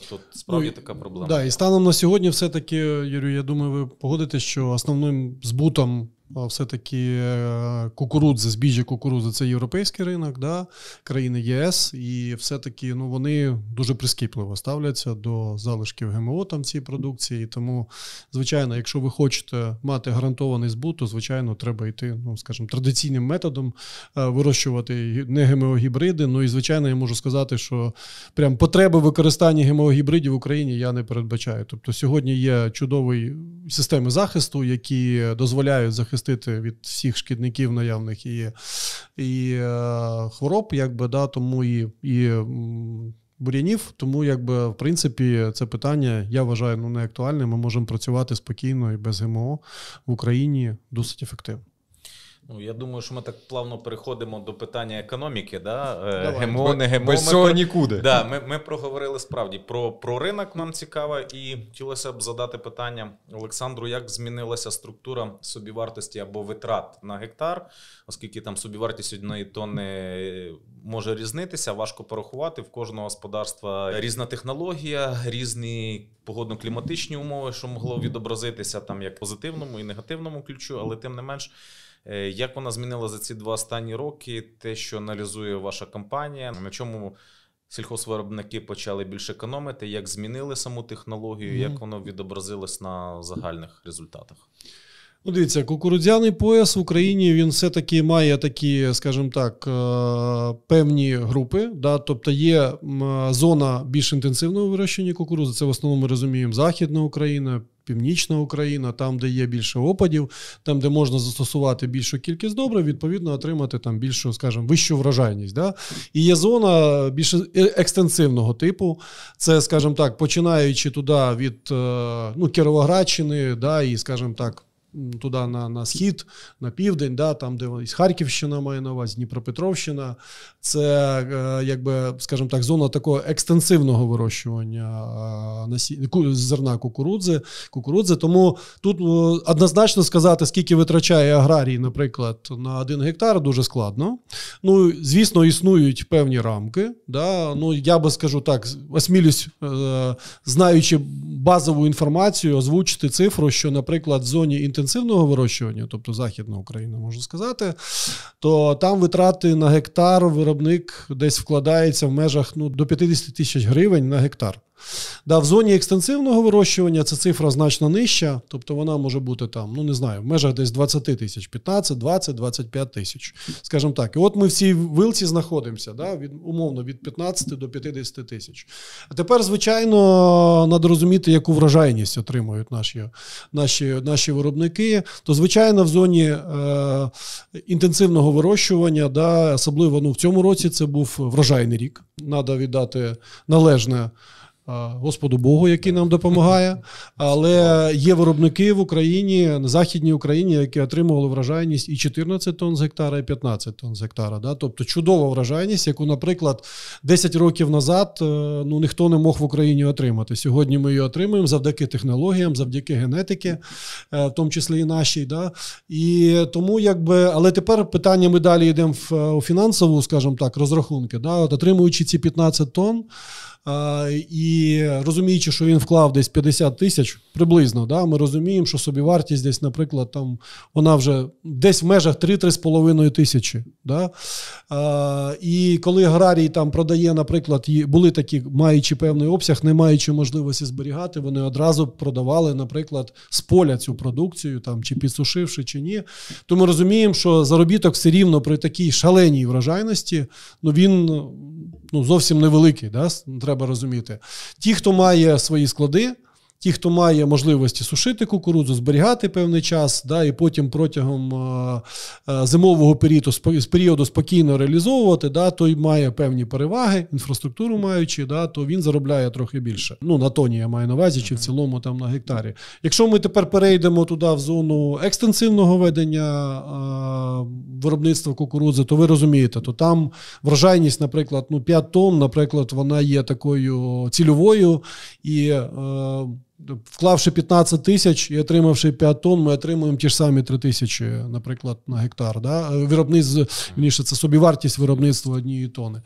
Тобто справді ну, така проблема. Да, І станом на сьогодні, все-таки, Юрію, я думаю, ви погодите, що основним збутом все-таки е, кукурудзи, збіжжя кукурудзи це європейський ринок, да, країни ЄС, і все-таки ну, вони дуже прискіпливо ставляться до залишків ГМО там цієї продукції. тому, звичайно, якщо ви хочете мати гарантований збут, то звичайно треба йти, ну скажімо, традиційним методом е, вирощувати не ГМО-гібриди. Ну і звичайно, я можу сказати, що прям потреби використання ГМО-гібридів в Україні я не передбачаю. Тобто сьогодні є чудові системи захисту, які дозволяють захистити захистити від всіх шкідників наявних і і е, хвороб, якби да, тому і. і бур'янів. Тому, якби, в принципі, це питання я вважаю ну не актуальне. Ми можемо працювати спокійно і без ГМО в Україні досить ефективно. Ну, я думаю, що ми так плавно переходимо до питання економіки. Да? Е, Давай. ГМО, не ГМО. Без ми цього про... нікуди. Да, Ми ми проговорили справді про про ринок. Нам цікаво, і хотілося б задати питання Олександру, як змінилася структура собівартості або витрат на гектар, оскільки там собівартість однієї тонни е, може різнитися, важко порахувати. В кожного господарства різна технологія, різні погодно-кліматичні умови, що могло відобразитися там як позитивному і негативному ключу, але тим не менш. Е, як вона змінила за ці два останні роки те, що аналізує ваша компанія, на чому сільхозвиробники почали більше економити, як змінили саму технологію, mm-hmm. як воно відобразилось на загальних результатах? Ну, Дивіться, кукурудзяний пояс в Україні він все-таки має такі, скажімо так, е, певні групи. Да? Тобто є е, зона більш інтенсивного вирощення кукурудзи, це в основному ми розуміємо Західна Україна, Північна Україна, там, де є більше опадів, там, де можна застосувати більшу кількість добрив, відповідно отримати там більшу, скажімо, вищу вражайність. Да? І є зона більш е-, екстенсивного типу. Це, скажімо так, починаючи туди від е, ну, Кіровоградщини, да, і, скажімо так, туди на на схід, на південь, да, там, де Харківщина має на увазі, Дніпропетровщина. Це, е, якби, скажімо так, зона такого екстенсивного вирощування е, зерна кукурудзи, кукурудзи. Тому тут е, однозначно сказати, скільки витрачає аграрій, наприклад, на один гектар, дуже складно. Ну, Звісно, існують певні рамки. Да? Ну, Я би скажу так, осмілюсь, знаючи базову інформацію, озвучити цифру, що, наприклад, в зоні інтенсивності інтенсивного вирощування, тобто Західна Україна, можу сказати, то там витрати на гектар виробник десь вкладається в межах ну, до 50 тисяч гривень на гектар. Да, В зоні екстенсивного вирощування ця цифра значно нижча, тобто вона може бути там, ну не знаю, в межах десь 20 тисяч, 15, 20, 25 тисяч. Скажімо так, і от ми в цій вилці знаходимося, да, від умовно від 15 до 50 тисяч. А тепер, звичайно, треба розуміти, яку вражайність отримують наші наші, наші виробники. То, звичайно, в зоні е, інтенсивного вирощування, да, особливо ну, в цьому році це був врожайний рік. Треба віддати належне. Господу Богу, який нам допомагає, але є виробники в Україні на західній Україні, які отримували вражайність і 14 тонн з гектара, і 15 тонн з гектара. Да? Тобто чудова вражайність, яку, наприклад, 10 років назад е, ну ніхто не мог в Україні отримати. Сьогодні ми її отримуємо завдяки технологіям, завдяки генетики, е, в тому числі і нашій. Да? І тому, якби, але тепер питання ми далі йдемо в е, у фінансову, скажімо так, розрахунки. Да? От отримуючи ці 15 тонн. І розуміючи, що він вклав десь 50 тисяч приблизно, да, ми розуміємо, що собівартість десь, наприклад, там вона вже десь в межах 3-3,5 тисячі. Да? І коли аграрій там продає, наприклад, були такі, маючи певний обсяг, не маючи можливості зберігати, вони одразу продавали, наприклад, з поля цю продукцію, там чи підсушивши, чи ні. То ми розуміємо, що заробіток все рівно при такій шаленій врожайності, ну він ну, зовсім невеликий. Да? Треба треба розуміти. Ті, хто має свої склади, Ті, хто має можливості сушити кукурудзу, зберігати певний час, да, і потім протягом а, е, а, е, зимового періоду з періоду спокійно реалізовувати, да, той має певні переваги, інфраструктуру маючи, да, то він заробляє трохи більше. Ну на тоні я маю на увазі, чи в цілому там на гектарі. Якщо ми тепер перейдемо туди в зону екстенсивного ведення а, е, виробництва кукурудзи, то ви розумієте, то там врожайність, наприклад, ну 5 тонн, наприклад, вона є такою цільовою і. Вклавши 15 тисяч і отримавши 5 тонн, ми отримуємо ті ж самі 3 тисячі, наприклад, на гектар. Да? Е, Виробництво, це собівартість виробництва однієї тони.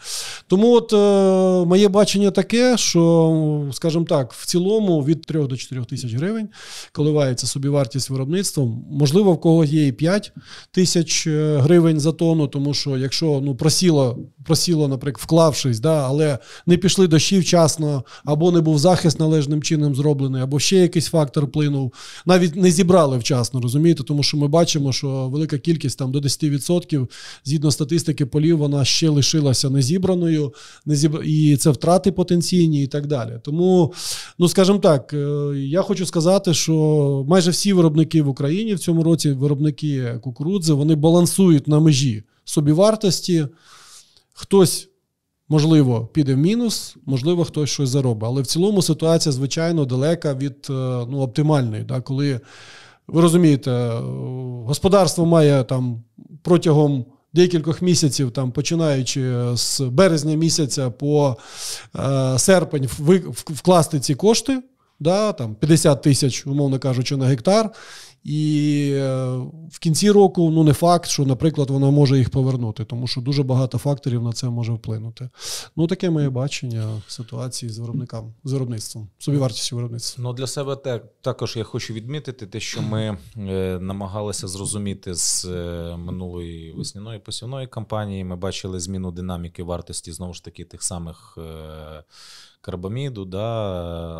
Тому от е, моє бачення таке, що, скажімо так, в цілому від 3 до 4 тисяч гривень коливається собівартість виробництва. Можливо, в когось є і 5 тисяч е, гривень за тонну, тому що якщо ну, просіло, просіло наприклад, вклавшись, да, але не пішли дощі вчасно, або не був захист належним чином зроблений кордони, або ще якийсь фактор вплинув. Навіть не зібрали вчасно, розумієте, тому що ми бачимо, що велика кількість там до 10%, згідно статистики полів, вона ще лишилася незібраною, незіб... і це втрати потенційні і так далі. Тому, ну скажімо так, е, я хочу сказати, що майже всі виробники в Україні в цьому році виробники кукурудзи вони балансують на межі собівартості. Хтось Можливо, піде в мінус, можливо, хтось щось заробить. Але в цілому ситуація, звичайно, далека від е, ну, оптимальної. Да? Коли ви розумієте, е, господарство має там протягом декількох місяців, там починаючи е, з березня місяця по е, серпень, вкласти ці кошти, да? там 50 тисяч, умовно кажучи, на гектар. І е, в кінці року ну не факт, що, наприклад, вона може їх повернути, тому що дуже багато факторів на це може вплинути. Ну, таке моє бачення ситуації з виробниками, з виробництвом, собівартістю виробництва. Ну для себе те, також я хочу відмітити те, що ми е, намагалися зрозуміти з е, минулої весняної посівної кампанії. Ми бачили зміну динаміки вартості знову ж таки тих самих. Е, карбаміду, да,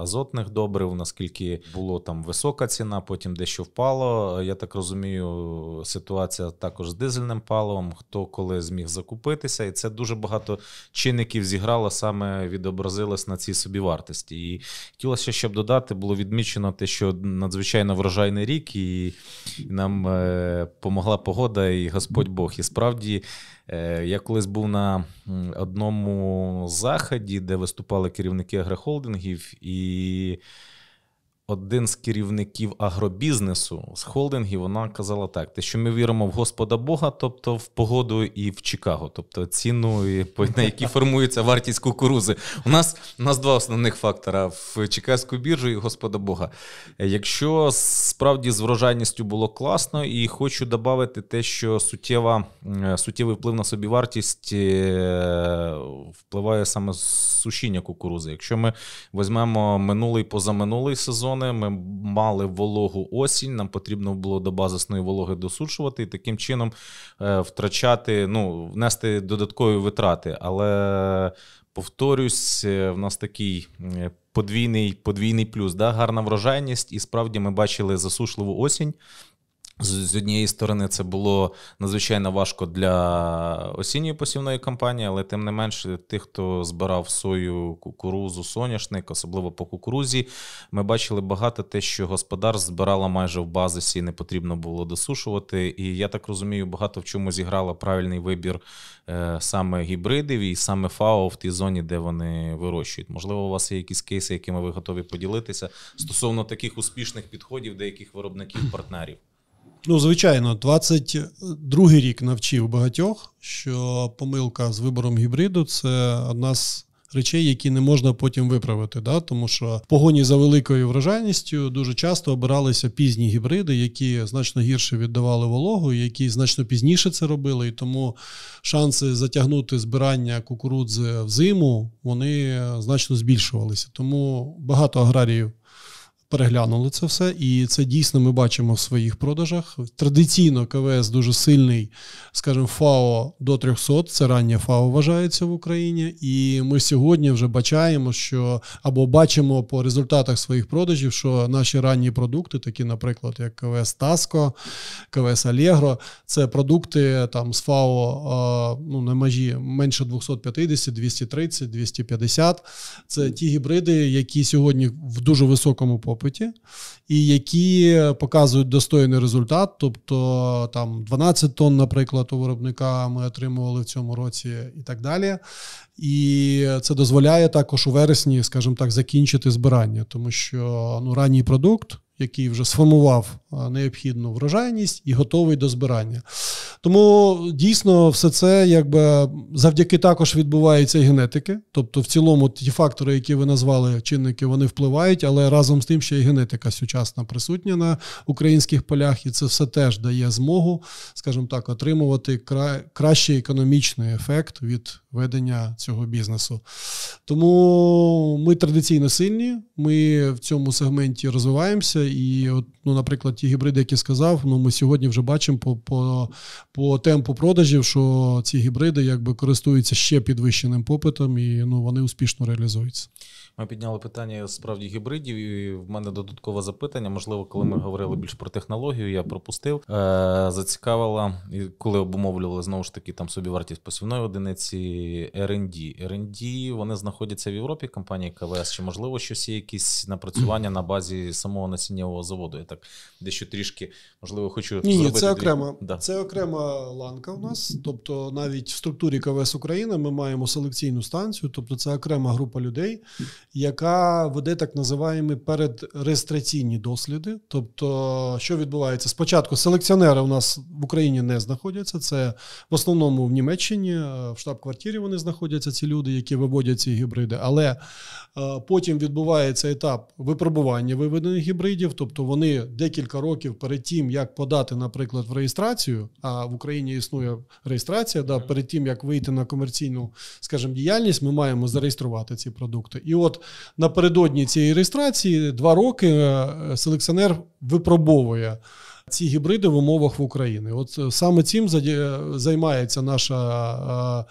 азотних добрив, наскільки була там висока ціна, потім дещо впало. Я так розумію, ситуація також з дизельним паливом, хто коли зміг закупитися, і це дуже багато чинників зіграло, саме відобразилось на цій собівартості. І хотілося щоб додати, було відмічено те, що надзвичайно врожайний рік, і нам е, помогла погода, і Господь Бог. І справді. Е, я колись був на одному заході, де виступали керівники агрохолдингів і один з керівників агробізнесу з холдингів, вона казала так: те, що ми віримо в Господа Бога, тобто в погоду і в Чикаго, тобто ціну, і, на які [LAUGHS] формується вартість кукурузи. У нас у нас два основних фактора: в Чикагську біржу і Господа Бога. Якщо справді з врожайністю було класно, і хочу додати те, що суттєва, е, суттєвий вплив на собі вартість е, впливає саме сушіння кукурузи. Якщо ми візьмемо минулий позаминулий сезон сезони. Ми мали вологу осінь. Нам потрібно було до базисної вологи досушувати і таким чином е, втрачати, ну внести додаткові витрати. Але повторюсь, е, в нас такий. Е, подвійний подвійний плюс, да, гарна врожайність, і справді ми бачили засушливу осінь. З однієї сторони, це було надзвичайно важко для осінньої посівної кампанії, але тим не менше, тих, хто збирав сою, кукурузу, соняшник, особливо по кукурузі, ми бачили багато те, що господарство збирала майже в базисі, не потрібно було досушувати. І я так розумію, багато в чому зіграла правильний вибір е, саме гібридів і саме ФАО в тій зоні, де вони вирощують. Можливо, у вас є якісь кейси, якими ви готові поділитися стосовно таких успішних підходів деяких виробників партнерів. Ну, звичайно, 22-й рік навчив багатьох, що помилка з вибором гібриду це одна з. Речей, які не можна потім виправити, да тому що в погоні за великою вражайністю дуже часто обиралися пізні гібриди, які значно гірше віддавали вологу, які значно пізніше це робили, і тому шанси затягнути збирання кукурудзи в зиму вони значно збільшувалися. Тому багато аграріїв переглянули це все, і це дійсно ми бачимо в своїх продажах. Традиційно КВС дуже сильний, скажімо, ФАО до 300, це раннє ФАО вважається в Україні. І ми сьогодні вже бачаємо, що або бачимо по результатах своїх продажів, що наші ранні продукти, такі, наприклад, як КВС Таско, КВС Алегро, це продукти там з ФАО е, ну, на межі менше 250, 230, 250. Це ті гібриди, які сьогодні в дуже високому попиту попиті, і які показують достойний результат. Тобто там 12 тонн, наприклад, у виробника ми отримували в цьому році і так далі. І це дозволяє також у вересні, скажімо так, закінчити збирання, тому що ну, ранній продукт який вже сформував необхідну врожайність і готовий до збирання. Тому дійсно все це якби завдяки також відбувається генетики. Тобто, в цілому, ті фактори, які ви назвали чинники, вони впливають, але разом з тим, ще й генетика сучасна присутня на українських полях, і це все теж дає змогу, скажімо так, отримувати кра... кращий економічний ефект від ведення цього бізнесу. Тому ми традиційно сильні, ми в цьому сегменті розвиваємося. І, от, ну, наприклад, ті гібриди, які сказав, ну ми сьогодні вже бачимо по по, по темпу продажів, що ці гібриди якби користуються ще підвищеним попитом, і ну вони успішно реалізуються. Ми підняли питання справді гібридів, і в мене додаткове запитання. Можливо, коли ми говорили більш про технологію, я пропустив. Е, зацікавила, і коли обумовлювали знову ж таки там собі вартість посівної одиниці R&D. R&D, вони знаходяться в Європі, компанії КВС. Чи можливо щось є якісь напрацювання на базі самого насіннєвого заводу? Я так дещо трішки можливо хочу Ні, зробити це окрема, да. це окрема ланка у нас. Тобто, навіть в структурі КВС Україна ми маємо селекційну станцію, тобто це окрема група людей яка веде так називаємо передреєстраційні досліди. Тобто, що відбувається спочатку, селекціонери у нас в Україні не знаходяться. Це в основному в Німеччині, е, в штаб-квартирі вони знаходяться. Ці люди, які виводять ці гібриди, але е, потім відбувається етап випробування виведених гібридів, тобто вони декілька років перед тим, як подати, наприклад, в реєстрацію, а в Україні існує реєстрація. Да, перед тим як вийти на комерційну, скажімо, діяльність, ми маємо зареєструвати ці продукти. І от напередодні цієї реєстрації два роки е, селекціонер випробовує ці гібриди в умовах в Україні. От е, саме цим е, займається наша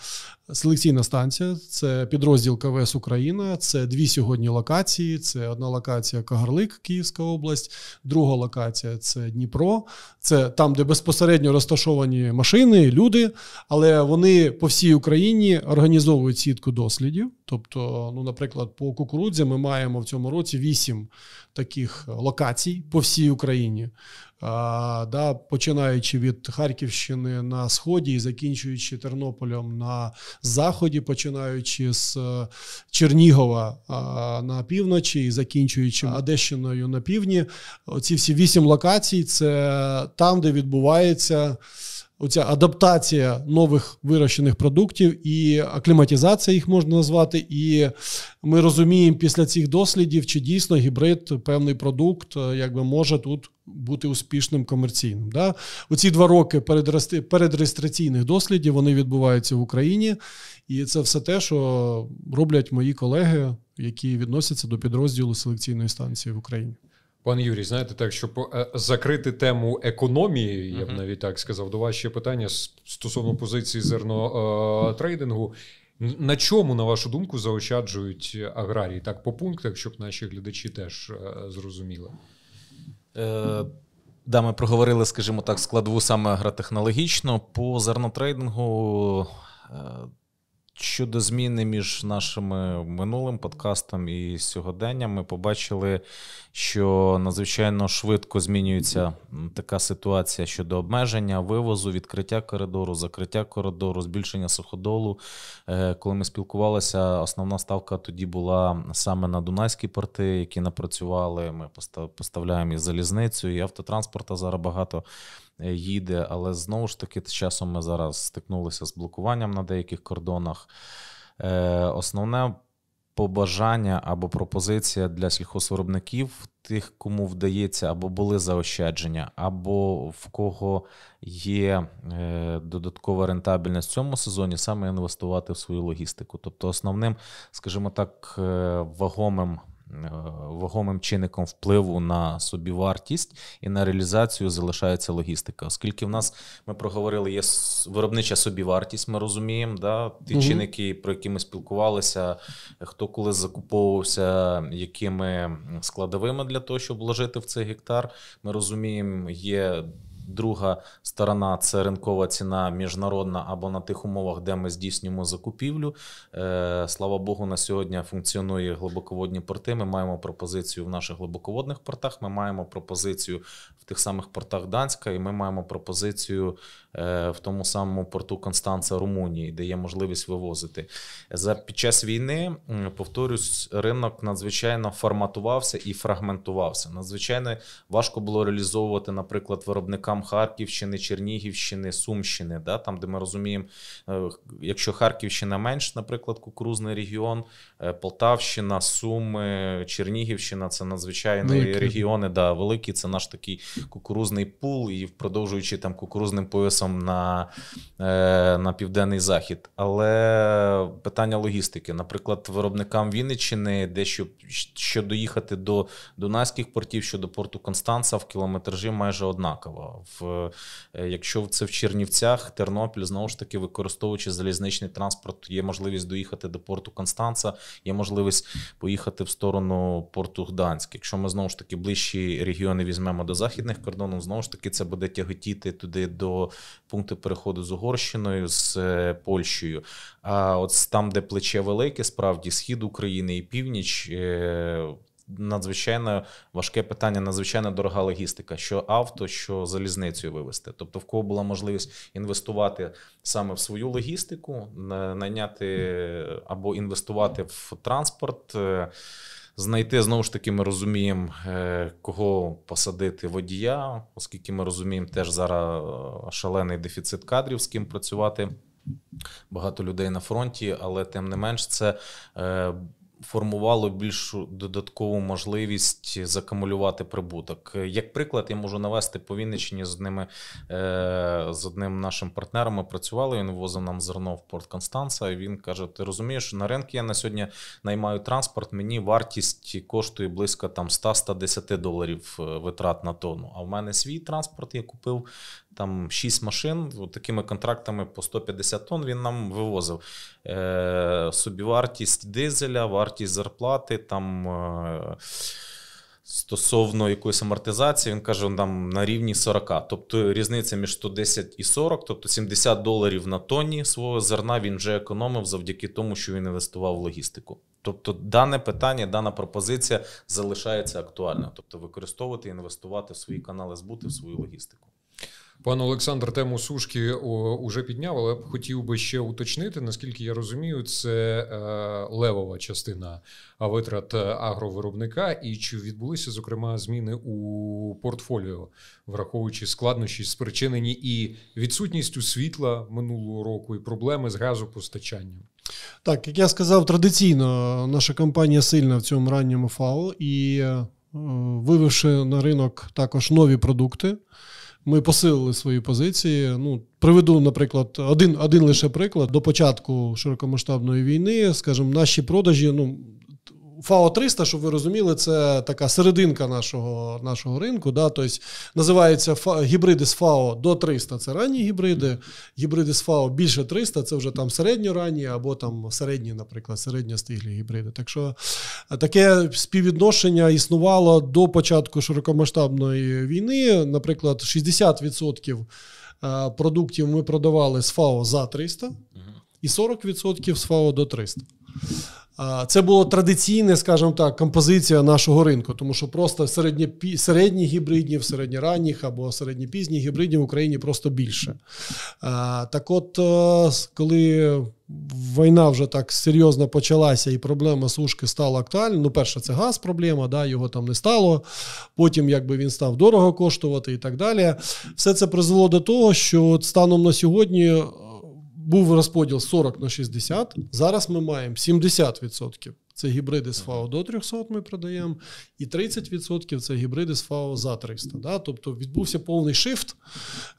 селекційна станція, це підрозділ КВС Україна, це дві сьогодні локації. Це одна локація Кагарлик, Київська область, друга локація це Дніпро, це там, де безпосередньо розташовані машини, люди, але вони по всій Україні організовують сітку дослідів. Тобто, ну, наприклад, по кукурудзі ми маємо в цьому році вісім таких е, локацій по всій Україні да, починаючи від Харківщини на сході і закінчуючи Тернополем на заході, починаючи з е, Чернігова на півночі і закінчуючи Одещиною на півдні. Оці всі вісім локацій це там, де відбувається оця адаптація нових вирощених продуктів і акліматизація їх можна назвати. І ми розуміємо після цих дослідів, чи дійсно гібрид певний продукт е, якби може тут бути успішним комерційним. Да? Оці два роки передреєстраційних дослідів вони відбуваються в Україні, і це все те, що роблять мої колеги, які відносяться до підрозділу селекційної станції в Україні. Пан Юрій, знаєте, так щоб е, закрити тему економії, я б навіть так сказав, до вас ще питання стосовно позиції зернотрейдингу. Е, на чому, на вашу думку, заощаджують аграрії так по пунктах, щоб наші глядачі теж е, зрозуміли? Е, да, ми проговорили, скажімо так, складову саме агротехнологічно. По зернотрейдингу щодо зміни між нашими минулим подкастом і сьогоденням, ми побачили, що надзвичайно швидко змінюється така ситуація щодо обмеження, вивозу, відкриття коридору, закриття коридору, збільшення суходолу. Е, коли ми спілкувалися, основна ставка тоді була саме на Дунайські порти, які напрацювали. Ми поставляємо і залізницю, і автотранспорта зараз багато їде, але знову ж таки, часом ми зараз стикнулися з блокуванням на деяких кордонах. Е, основне побажання або пропозиція для сільхозвиробників, тих, кому вдається, або були заощадження, або в кого є е, додаткова рентабельність в цьому сезоні, саме інвестувати в свою логістику. Тобто, основним, скажімо так, е, вагомим Е, вагомим чинником впливу на собівартість і на реалізацію залишається логістика. Оскільки в нас ми проговорили, є виробнича собівартість, ми розуміємо, да? ті угу. чинники, про які ми спілкувалися, хто коли закуповувався, якими складовими для того, щоб вложити в цей гектар, ми розуміємо, є Друга сторона це ринкова ціна міжнародна або на тих умовах, де ми здійснюємо закупівлю. Е, слава Богу, на сьогодні функціонує глибоководні порти. Ми маємо пропозицію в наших глибоководних портах. Ми маємо пропозицію в тих самих портах Данська, і ми маємо пропозицію е, в тому самому порту Констанца Румунії, де є можливість вивозити. За під час війни повторюсь, ринок надзвичайно форматувався і фрагментувався. Надзвичайно важко було реалізовувати, наприклад, виробникам там Харківщини, Чернігівщини, Сумщини, да, там, де ми розуміємо, е, якщо Харківщина менш, наприклад, кукурузний регіон, е, Полтавщина, Суми, Чернігівщина це надзвичайно великий. регіони, да, великі. Це наш такий кукурузний пул, і продовжуючи там кукурузним поясом на, е, на південний захід. Але питання логістики, наприклад, виробникам Вінниччини, де щоб, що доїхати до Дунайських портів, що до порту Констанца в кілометражі майже однаково. В е, якщо це в Чернівцях, Тернопіль знову ж таки використовуючи залізничний транспорт, є можливість доїхати до порту Констанца, є можливість поїхати в сторону порту Гданськ. Якщо ми знову ж таки ближчі регіони візьмемо до західних кордонів, знову ж таки це буде тяготіти туди до пункту переходу з Угорщиною з е, Польщею. А от там, де плече велике, справді схід України і північ. Е, надзвичайно важке питання, надзвичайно дорога логістика, що авто, що залізницею вивезти. Тобто, в кого була можливість інвестувати саме в свою логістику, найняти або інвестувати в транспорт. Е, знайти знову ж таки, ми розуміємо, е, кого посадити водія, оскільки ми розуміємо, теж зараз е, шалений дефіцит кадрів, з ким працювати. Багато людей на фронті, але тим не менш, це формувало більшу додаткову можливість закамулювати прибуток. Як приклад, я можу навести по Вінниччині з одними е, з одним нашим партнером. Ми працювали. Він возив нам зерно в порт Констанца. і Він каже: Ти розумієш, на ринку я на сьогодні наймаю транспорт. Мені вартість коштує близько там 100-110 доларів е, витрат на тонну. А в мене свій транспорт я купив там 6 машин, от такими контрактами по 150 тонн він нам вивозив. Е, Собівартість дизеля, вартість зарплати. там... Е, Стосовно якоїсь амортизації, він каже, нам на рівні 40. Тобто різниця між 110 і 40, тобто 70 доларів на тонні свого зерна він вже економив завдяки тому, що він інвестував в логістику. Тобто, дане питання, дана пропозиція залишається актуальною. Тобто, використовувати, інвестувати в свої канали збути, в свою логістику. Пан Олександр тему сушки уже підняв, але хотів би ще уточнити, наскільки я розумію, це е, левова частина витрат е, агровиробника, і чи відбулися зокрема зміни у портфоліо, враховуючи складнощі, спричинені і відсутністю світла минулого року, і проблеми з газопостачанням. Так, як я сказав, традиційно наша компанія сильна в цьому ранньому фау і е, вививши на ринок також нові продукти ми посилили свої позиції. Ну приведу, наприклад, один один лише приклад до початку широкомасштабної війни. скажімо, наші продажі, ну ФАО 300, щоб ви розуміли, це така серединка нашого нашого ринку. Да? Тобто називається гібриди з ФАО до 300 це ранні гібриди, гібриди з ФАО більше 300 це вже там середньоранні або там середні, наприклад, середньостиглі гібриди. Так що е, таке співвідношення існувало до початку широкомасштабної війни. Наприклад, 60% е, продуктів ми продавали з ФАО за 300 і 40% з ФАО до 300. Це була традиційна, скажімо так, композиція нашого ринку, тому що просто середні, середні гібридів, середньоранніх або середньопізніх гібридів в Україні просто більше. Так, от е, коли війна вже так серйозно почалася, і проблема сушки стала актуальною. Ну, перше, це газ, проблема, да, його там не стало. Потім, якби він став дорого коштувати і так далі, все це призвело до того, що станом на сьогодні е, був розподіл 40 на 60, Зараз ми маємо 70% це гібриди з ФАО до 300 ми продаємо, і 30% це гібриди з ФАО за 300. Да? Тобто відбувся повний шифт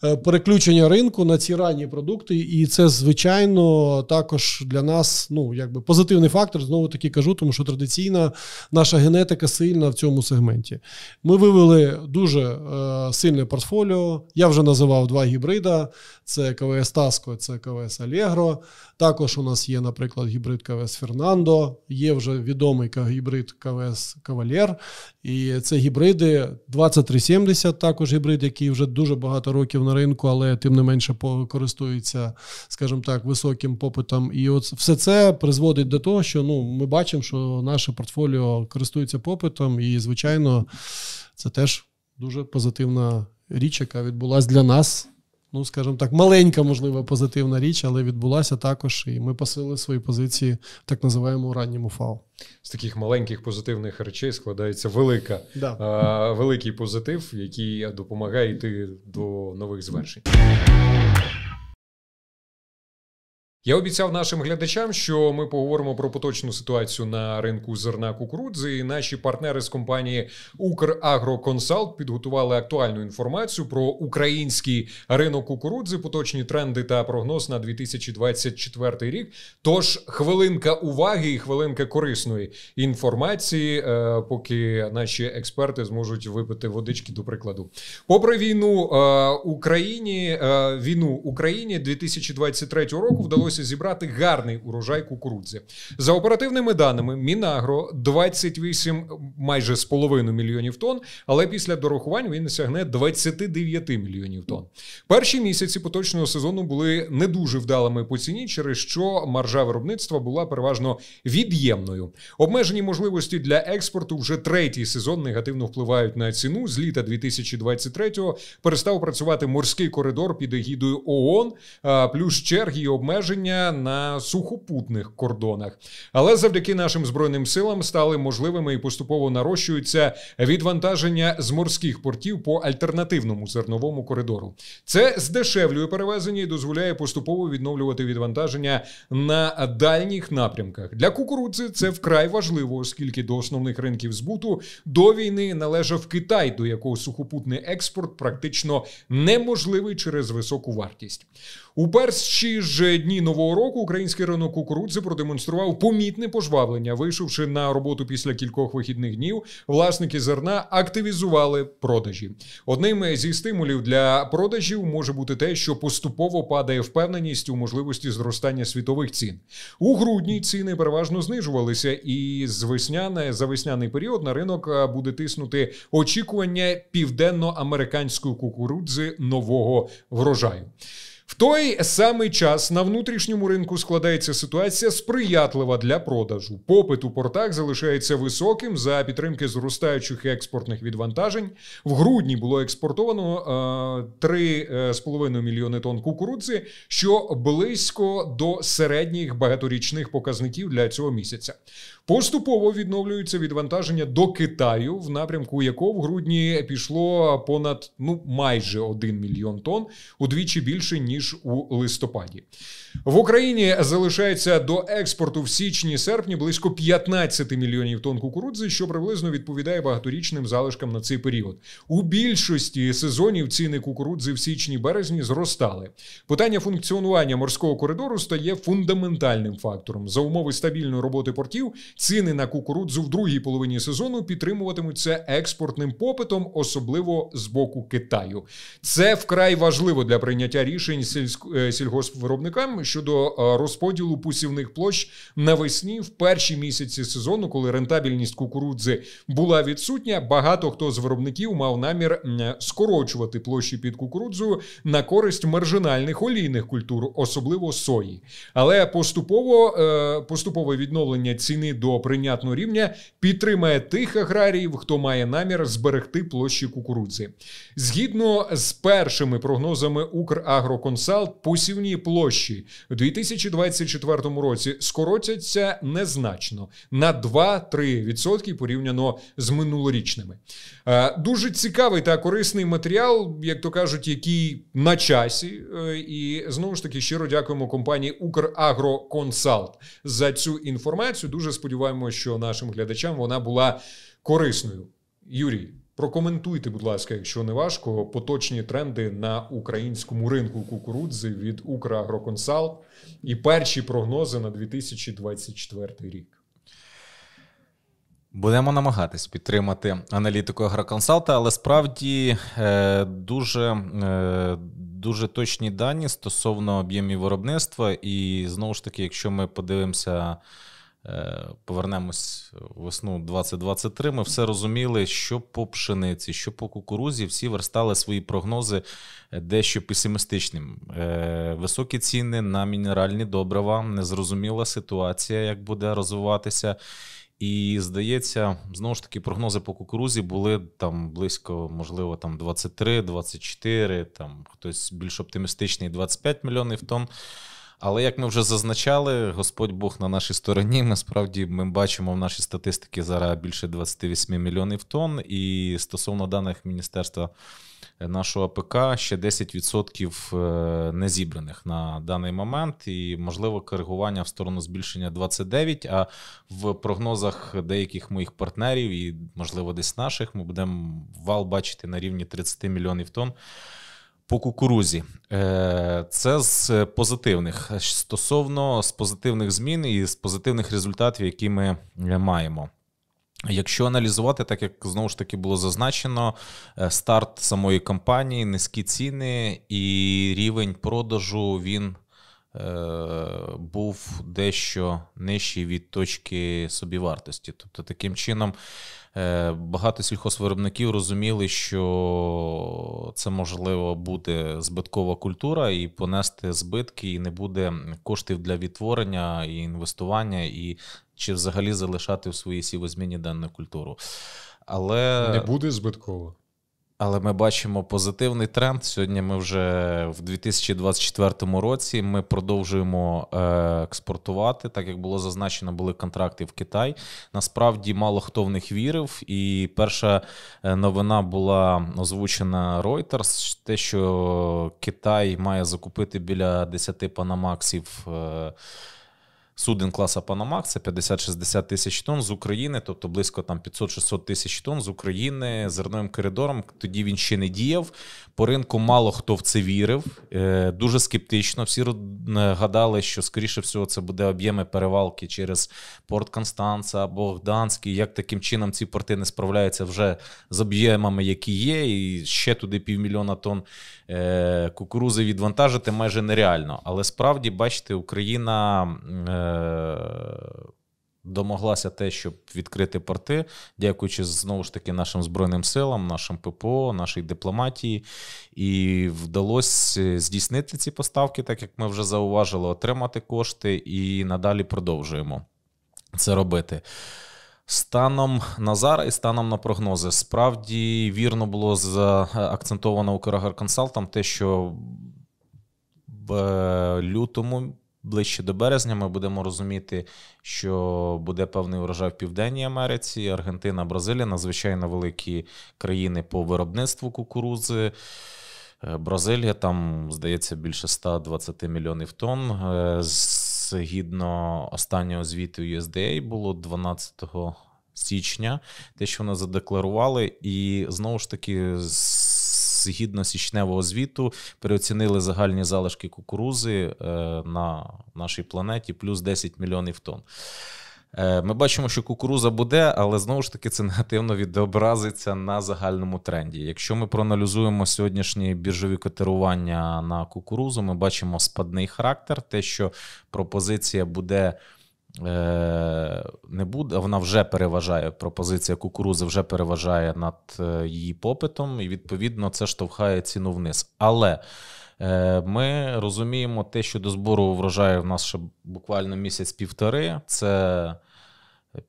е, переключення ринку на ці ранні продукти, і це, звичайно, також для нас ну, якби позитивний фактор, знову таки кажу, тому що традиційна наша генетика сильна в цьому сегменті. Ми вивели дуже е, сильне портфоліо. Я вже називав два гібрида: це КВС Таско, це КВС Алегро. Також у нас є, наприклад, гібрид КВС Фернандо, є вже дуже відомий гібрид КВС Кавалєр. І це гібриди 2370, також гібрид, який вже дуже багато років на ринку, але тим не менше користується, скажімо так, високим попитом. І от все це призводить до того, що ну ми бачимо, що наше портфоліо користується попитом, і звичайно, це теж дуже позитивна річ, яка відбулася для нас ну, скажімо так, маленька, можливо, позитивна річ, але відбулася також, і ми посили свої позиції в так називаємо ранньому фау. З таких маленьких позитивних речей складається велика, да. а, великий позитив, який допомагає йти до нових звершень. Я обіцяв нашим глядачам, що ми поговоримо про поточну ситуацію на ринку зерна кукурудзи. І Наші партнери з компанії Украгроконсалт підготували актуальну інформацію про український ринок кукурудзи, поточні тренди та прогноз на 2024 рік. Тож хвилинка уваги і хвилинка корисної інформації, е, поки наші експерти зможуть випити водички до прикладу. Попри війну е, Україні е, війну Україні 2023 року вдалося вдалося зібрати гарний урожай кукурудзи. За оперативними даними, Мінагро 28 майже з половиною мільйонів тонн, але після дорахувань він сягне 29 мільйонів тонн. Перші місяці поточного сезону були не дуже вдалими по ціні, через що маржа виробництва була переважно від'ємною. Обмежені можливості для експорту вже третій сезон негативно впливають на ціну. З літа 2023-го перестав працювати морський коридор під егідою ООН, плюс черги і обмеження порушення на сухопутних кордонах. Але завдяки нашим збройним силам стали можливими і поступово нарощуються відвантаження з морських портів по альтернативному зерновому коридору. Це здешевлює перевезення і дозволяє поступово відновлювати відвантаження на дальніх напрямках. Для кукурудзи це вкрай важливо, оскільки до основних ринків збуту до війни належав Китай, до якого сухопутний експорт практично неможливий через високу вартість. У перші ж дні нового року український ринок кукурудзи продемонстрував помітне пожвавлення. Вийшовши на роботу після кількох вихідних днів, власники зерна активізували продажі. Одним зі стимулів для продажів може бути те, що поступово падає впевненість у можливості зростання світових цін. У грудні ціни переважно знижувалися, і з весняне за весняний період на ринок е, буде тиснути очікування південноамериканської кукурудзи нового врожаю. В той самий час на внутрішньому ринку складається ситуація сприятлива для продажу. Попит у портах залишається високим за підтримки зростаючих експортних відвантажень. В грудні було експортовано 3,5 е, е, мільйони тонн кукурудзи, що близько до середніх багаторічних показників для цього місяця. Поступово відновлюється відвантаження до Китаю, в напрямку якого в грудні пішло понад ну майже 1 мільйон тонн, удвічі більше ніж у листопаді. В Україні залишається до експорту в січні-серпні близько 15 мільйонів тонн кукурудзи, що приблизно відповідає багаторічним залишкам на цей період. У більшості сезонів ціни кукурудзи в січні-березні зростали. Питання функціонування морського коридору стає фундаментальним фактором за умови стабільної роботи портів. Ціни на кукурудзу в другій половині сезону підтримуватимуться експортним попитом, особливо з боку Китаю. Це вкрай важливо для прийняття рішень сільськ... Е, сільгоспвиробникам щодо е, розподілу пусівних площ навесні в перші місяці сезону, коли рентабельність кукурудзи була відсутня. Багато хто з виробників мав намір скорочувати площі під кукурудзою на користь маржинальних олійних культур, особливо сої. Але поступово е, поступове відновлення ціни до до прийнятного рівня підтримає тих аграріїв, хто має намір зберегти площі кукурудзи. Згідно з першими прогнозами Украгроконсалт, посівні площі у 2024 році скоротяться незначно на 2-3% порівняно з минулорічними. Е, дуже цікавий та корисний матеріал, як то кажуть, який на часі. Е, і знову ж таки щиро дякуємо компанії Украгроконсалт за цю інформацію. Дуже сподіваюся сподіваємося, що нашим глядачам вона була корисною. Юрій, прокоментуйте, будь ласка, якщо не важко, поточні тренди на українському ринку кукурудзи від Украгроконсалт і перші прогнози на 2024 рік. Будемо намагатись підтримати аналітику агроконсалта, але справді е, дуже е, дуже точні дані стосовно об'ємів виробництва. І знову ж таки, якщо ми подивимося Е, повернемось весну 2023. Ми все розуміли, що по пшениці, що по кукурузі, всі верстали свої прогнози е, дещо песимістичним. Е, високі ціни на мінеральні добрива, незрозуміла ситуація, як буде розвиватися. І здається, знову ж таки, прогнози по кукурузі були там близько, можливо, там 23, 24, там хтось більш оптимістичний, 25 мільйонів тонн. Але як ми вже зазначали, Господь Бог на нашій стороні. Ми справді ми бачимо в нашій статистиці зараз більше 28 мільйонів тонн. І стосовно даних міністерства нашого АПК ще 10% е, незібраних на даний момент, і можливо коригування в сторону збільшення 29, А в прогнозах деяких моїх партнерів і можливо десь наших ми будемо вал бачити на рівні 30 мільйонів тонн. По кукурузі е, це з позитивних стосовно з позитивних змін і з позитивних результатів, які ми е, маємо. Якщо аналізувати, так як знову ж таки було зазначено, е, старт самої кампанії, низькі ціни і рівень продажу він був дещо нижчий від точки собівартості. Тобто, таким чином, Е, багато сільхозвиробників розуміли, що це можливо буде збиткова культура і понести збитки, і не буде коштів для відтворення і інвестування, і чи взагалі залишати в своїй сівозміні дану культуру. Але не буде збитково. Але ми бачимо позитивний тренд. Сьогодні ми вже в 2024 році ми продовжуємо е, експортувати, так як було зазначено, були контракти в Китай. Насправді мало хто в них вірив. І перша е, новина була озвучена Reuters, те, що Китай має закупити біля 10 панамаксів. Е, суден класа Панамах це 50-60 тисяч тонн з України, тобто близько там 500-600 тисяч тонн з України зерновим коридором. Тоді він ще не діяв. По ринку мало хто в це вірив. Е, дуже скептично. Всі е, гадали, що скоріше всього це буде об'єми перевалки через порт Констанца або Гданський. Як таким чином ці порти не справляються вже з об'ємами, які є, і ще туди півмільйона тонн Е, кукурузи відвантажити майже нереально. Але справді, бачите, Україна. Е, домоглася те, щоб відкрити порти, дякуючи знову ж таки нашим Збройним силам, нашим ППО, нашій дипломатії. І вдалося здійснити ці поставки, так як ми вже зауважили, отримати кошти і надалі продовжуємо це робити. Станом на зараз і станом на прогнози, справді вірно було заакцентовано Укргагарконсалтом те, що в лютому, ближче до березня, ми будемо розуміти, що буде певний урожай в Південній Америці, Аргентина, Бразилія надзвичайно великі країни по виробництву кукурудзи. Е, Бразилія там, здається, більше 120 мільйонів тонн. Е, згідно останнього звіту USDA, було 12 січня, те, що вони задекларували, і знову ж таки згідно січневого звіту переоцінили загальні залишки кукурузи е, на нашій планеті плюс 10 мільйонів тонн. Е, ми бачимо, що кукуруза буде, але знову ж таки це негативно відобразиться на загальному тренді. Якщо ми проаналізуємо сьогоднішні біржові котирування на кукурузу, ми бачимо спадний характер, те, що пропозиція буде. Е, не буде, вона вже переважає. Пропозиція кукурузи вже переважає над е, її попитом, і відповідно це штовхає ціну вниз. Але Е, ми розуміємо те, що до збору врожаю в нас ще буквально місяць-півтори. Це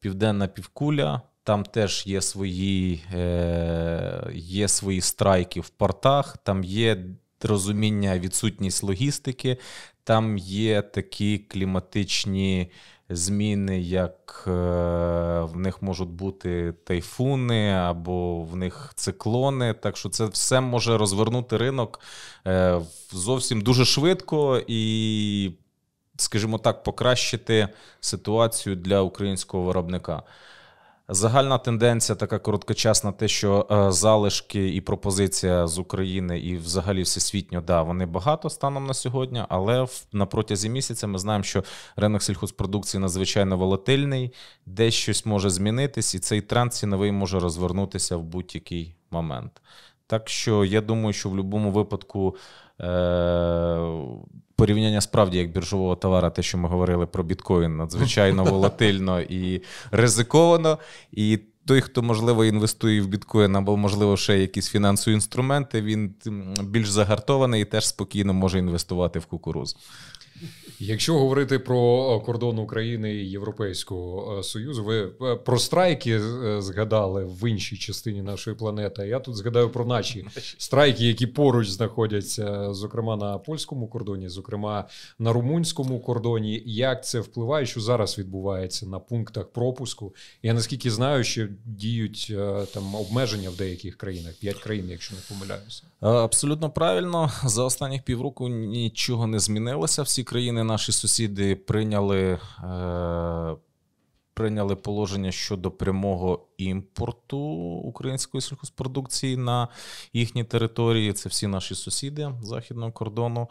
південна півкуля. Там теж є свої е, є свої страйки в портах, там є розуміння, відсутність логістики, там є такі кліматичні зміни, як е, в них можуть бути тайфуни або в них циклони. Так що це все може розвернути ринок е, зовсім дуже швидко і, скажімо так, покращити ситуацію для українського виробника. Загальна тенденція така короткочасна, те, що е, залишки і пропозиція з України і взагалі всесвітньо, да, вони багато станом на сьогодні, але на протязі місяця ми знаємо, що ринок сільхозпродукції надзвичайно волатильний, десь щось може змінитись, і цей тренд ціновий може розвернутися в будь-який момент. Так що я думаю, що в будь-якому випадку. Е, порівняння справді як біржового товара, те, що ми говорили про біткоін, надзвичайно волатильно і ризиковано. І той, хто можливо інвестує в біткоін або, можливо, ще якісь фінансові інструменти, він більш загартований і теж спокійно може інвестувати в кукурузу. Якщо говорити про е, кордон України і Європейського е, Союзу, ви е, про страйки згадали в іншій частині нашої планети. Я тут згадаю про наші страйки, які поруч знаходяться, зокрема на польському кордоні, зокрема на румунському кордоні. Як це впливає, що зараз відбувається на пунктах пропуску? Я наскільки знаю, що діють там обмеження в деяких країнах, п'ять країн, якщо не помиляюся, абсолютно правильно за останніх півроку нічого не змінилося. Всі країни, наші сусіди, прийняли е, прийняли положення щодо прямого імпорту української сільхозпродукції на їхні території. Це всі наші сусіди західного кордону,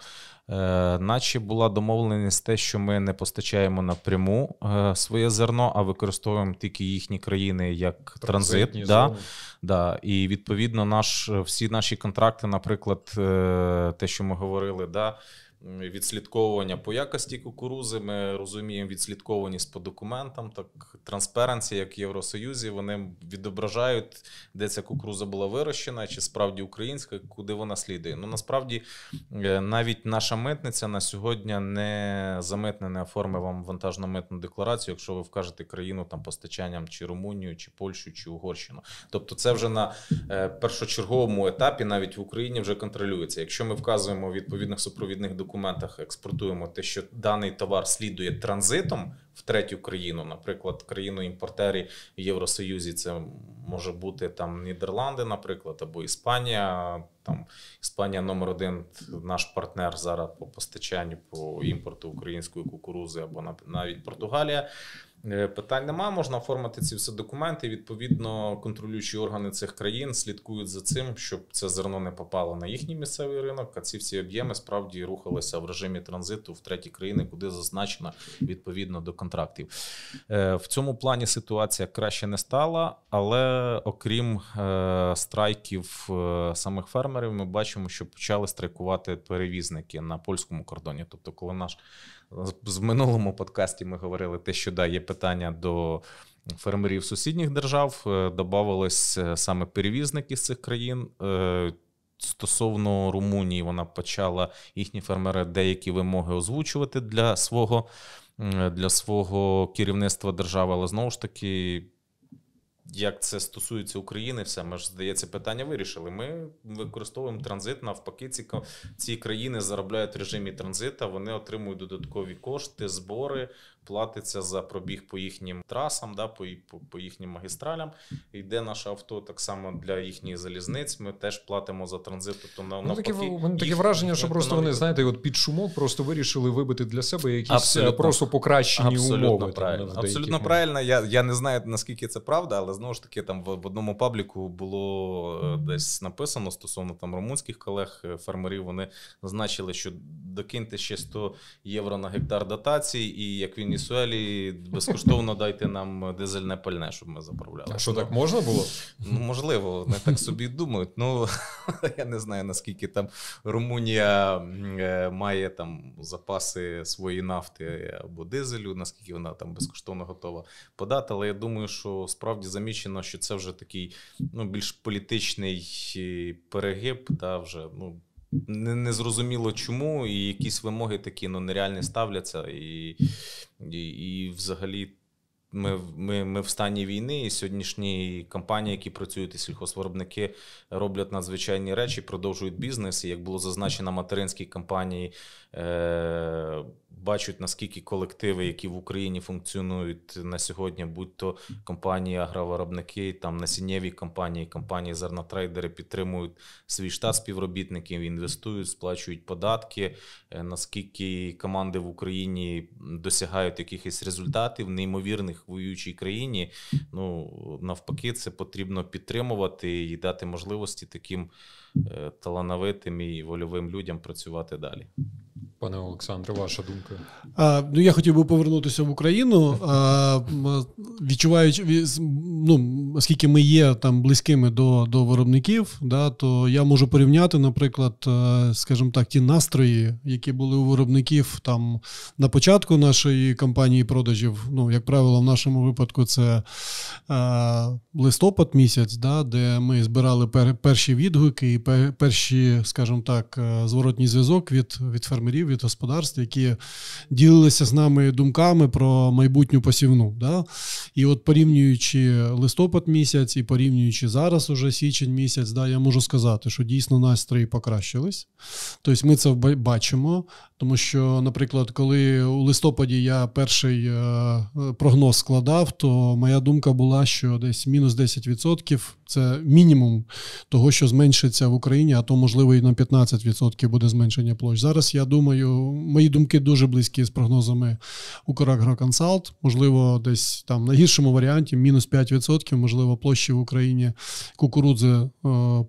е, наче була домовленість те, що ми не постачаємо напряму е, своє зерно, а використовуємо тільки їхні країни як транзит. Да, да. І відповідно, наш всі наші контракти, наприклад, е, те, що ми говорили, да відслідковування по якості кукурузи. Ми розуміємо відслідкованість по документам. Так, транспаренці, як в Євросоюзі, вони відображають, де ця кукуруза була вирощена, чи справді українська, куди вона слідує. Ну насправді е, навіть наша митниця на сьогодні не не оформив вам вантажно митну декларацію, якщо ви вкажете країну там постачанням чи Румунію, чи Польщу, чи Угорщину. Тобто, це вже на е, першочерговому етапі, навіть в Україні вже контролюється. Якщо ми вказуємо відповідних супровідних документів, документах експортуємо те, що даний товар слідує транзитом в третю країну, наприклад, країну імпортері в Євросоюзі, це може бути там Нідерланди, наприклад, або Іспанія. Там Іспанія номер один наш партнер зараз по постачанню по імпорту української кукурузи або навіть Португалія. Е, питань нема, можна оформити ці всі документи. Відповідно, контролюючі органи цих країн слідкують за цим, щоб це зерно не попало на їхній місцевий ринок. А ці всі об'єми справді рухалися в режимі транзиту в треті країни, куди зазначено відповідно до контрактів. Е, в цьому плані ситуація краще не стала, але окрім е, страйків самих фермерів, ми бачимо, що почали страйкувати перевізники на польському кордоні, тобто, коли наш. З минулому подкасті ми говорили те, що да, є питання до фермерів сусідніх держав. Е, Додавались е, саме перевізники з цих країн. Е, стосовно Румунії, вона почала їхні фермери деякі вимоги озвучувати для свого для свого керівництва держави, але знову ж таки як це стосується України, все ми ж здається, питання вирішили. Ми використовуємо транзит. Навпаки, ці ці країни заробляють в режимі транзита. Вони отримують додаткові кошти, збори платиться за пробіг по їхнім трасам, да, по по, їхнім магістралям. Йде наше авто так само для їхніх залізниць. Ми теж платимо за транзит. Тобто на ну, таке, їх... таке враження, що просто вони знаєте, от під шумок просто вирішили вибити для себе якісь е, абсолютно, просто покращені абсолютно умови. Правильно. Там, абсолютно правильно. Я я не знаю наскільки це правда, але знову ж таки там в, в одному пабліку було е, десь написано стосовно там румунських колег, е, фермерів. Вони значили, що докиньте ще 100 євро на гектар дотації, і як він Венесуелі безкоштовно дайте нам дизельне пальне, щоб ми заправляли. А що так ну, можна було? Ну можливо, вони так собі думають. Ну [LAUGHS] я не знаю наскільки там Румунія е, має там запаси свої нафти або дизелю, наскільки вона там безкоштовно готова подати. Але я думаю, що справді замічено, що це вже такий ну більш політичний перегиб, та вже ну не, не зрозуміло чому, і якісь вимоги такі ну, нереальні ставляться. І, і, і взагалі. Ми ми, ми в стані війни, і сьогоднішні компанії, які працюють і сільхозвиробники, роблять надзвичайні речі, продовжують бізнес. І Як було зазначено, материнські компанії е, бачать, наскільки колективи, які в Україні функціонують на сьогодні, будь-то компанії, агровиробники, там насіннєві компанії, компанії зернотрейдери підтримують свій штат співробітників, інвестують, сплачують податки. Е, наскільки команди в Україні досягають якихось результатів, неймовірних в воюючій країні, ну навпаки, це потрібно підтримувати і дати можливості таким. Е, талановитим і вольовим людям працювати далі. Пане Олександре, ваша думка? А, Ну я хотів би повернутися в Україну, А, відчуваючи ну, оскільки ми є там близькими до до виробників, да, то я можу порівняти, наприклад, е, скажімо так, ті настрої, які були у виробників там на початку нашої кампанії продажів. Ну, як правило, в нашому випадку це а, е, листопад місяць, да, де ми збирали перші відгуки і перші, скажімо так, е, зворотній зв'язок від від фермерів, від господарств, які ділилися з нами думками про майбутню посівну. Да? І от порівнюючи листопад місяць і порівнюючи зараз, уже січень місяць, да, я можу сказати, що дійсно настрої покращились. Тобто ми це бачимо. Тому що, наприклад, коли у листопаді я перший е, прогноз складав, то моя думка була, що десь мінус 10% це мінімум того, що зменшиться в Україні, а то можливо і на 15% буде зменшення площ. Зараз я думаю, мої думки дуже близькі з прогнозами «Украгроконсалт». Можливо, десь там на гіршому варіанті мінус 5%, можливо, площі в Україні кукурудзи е,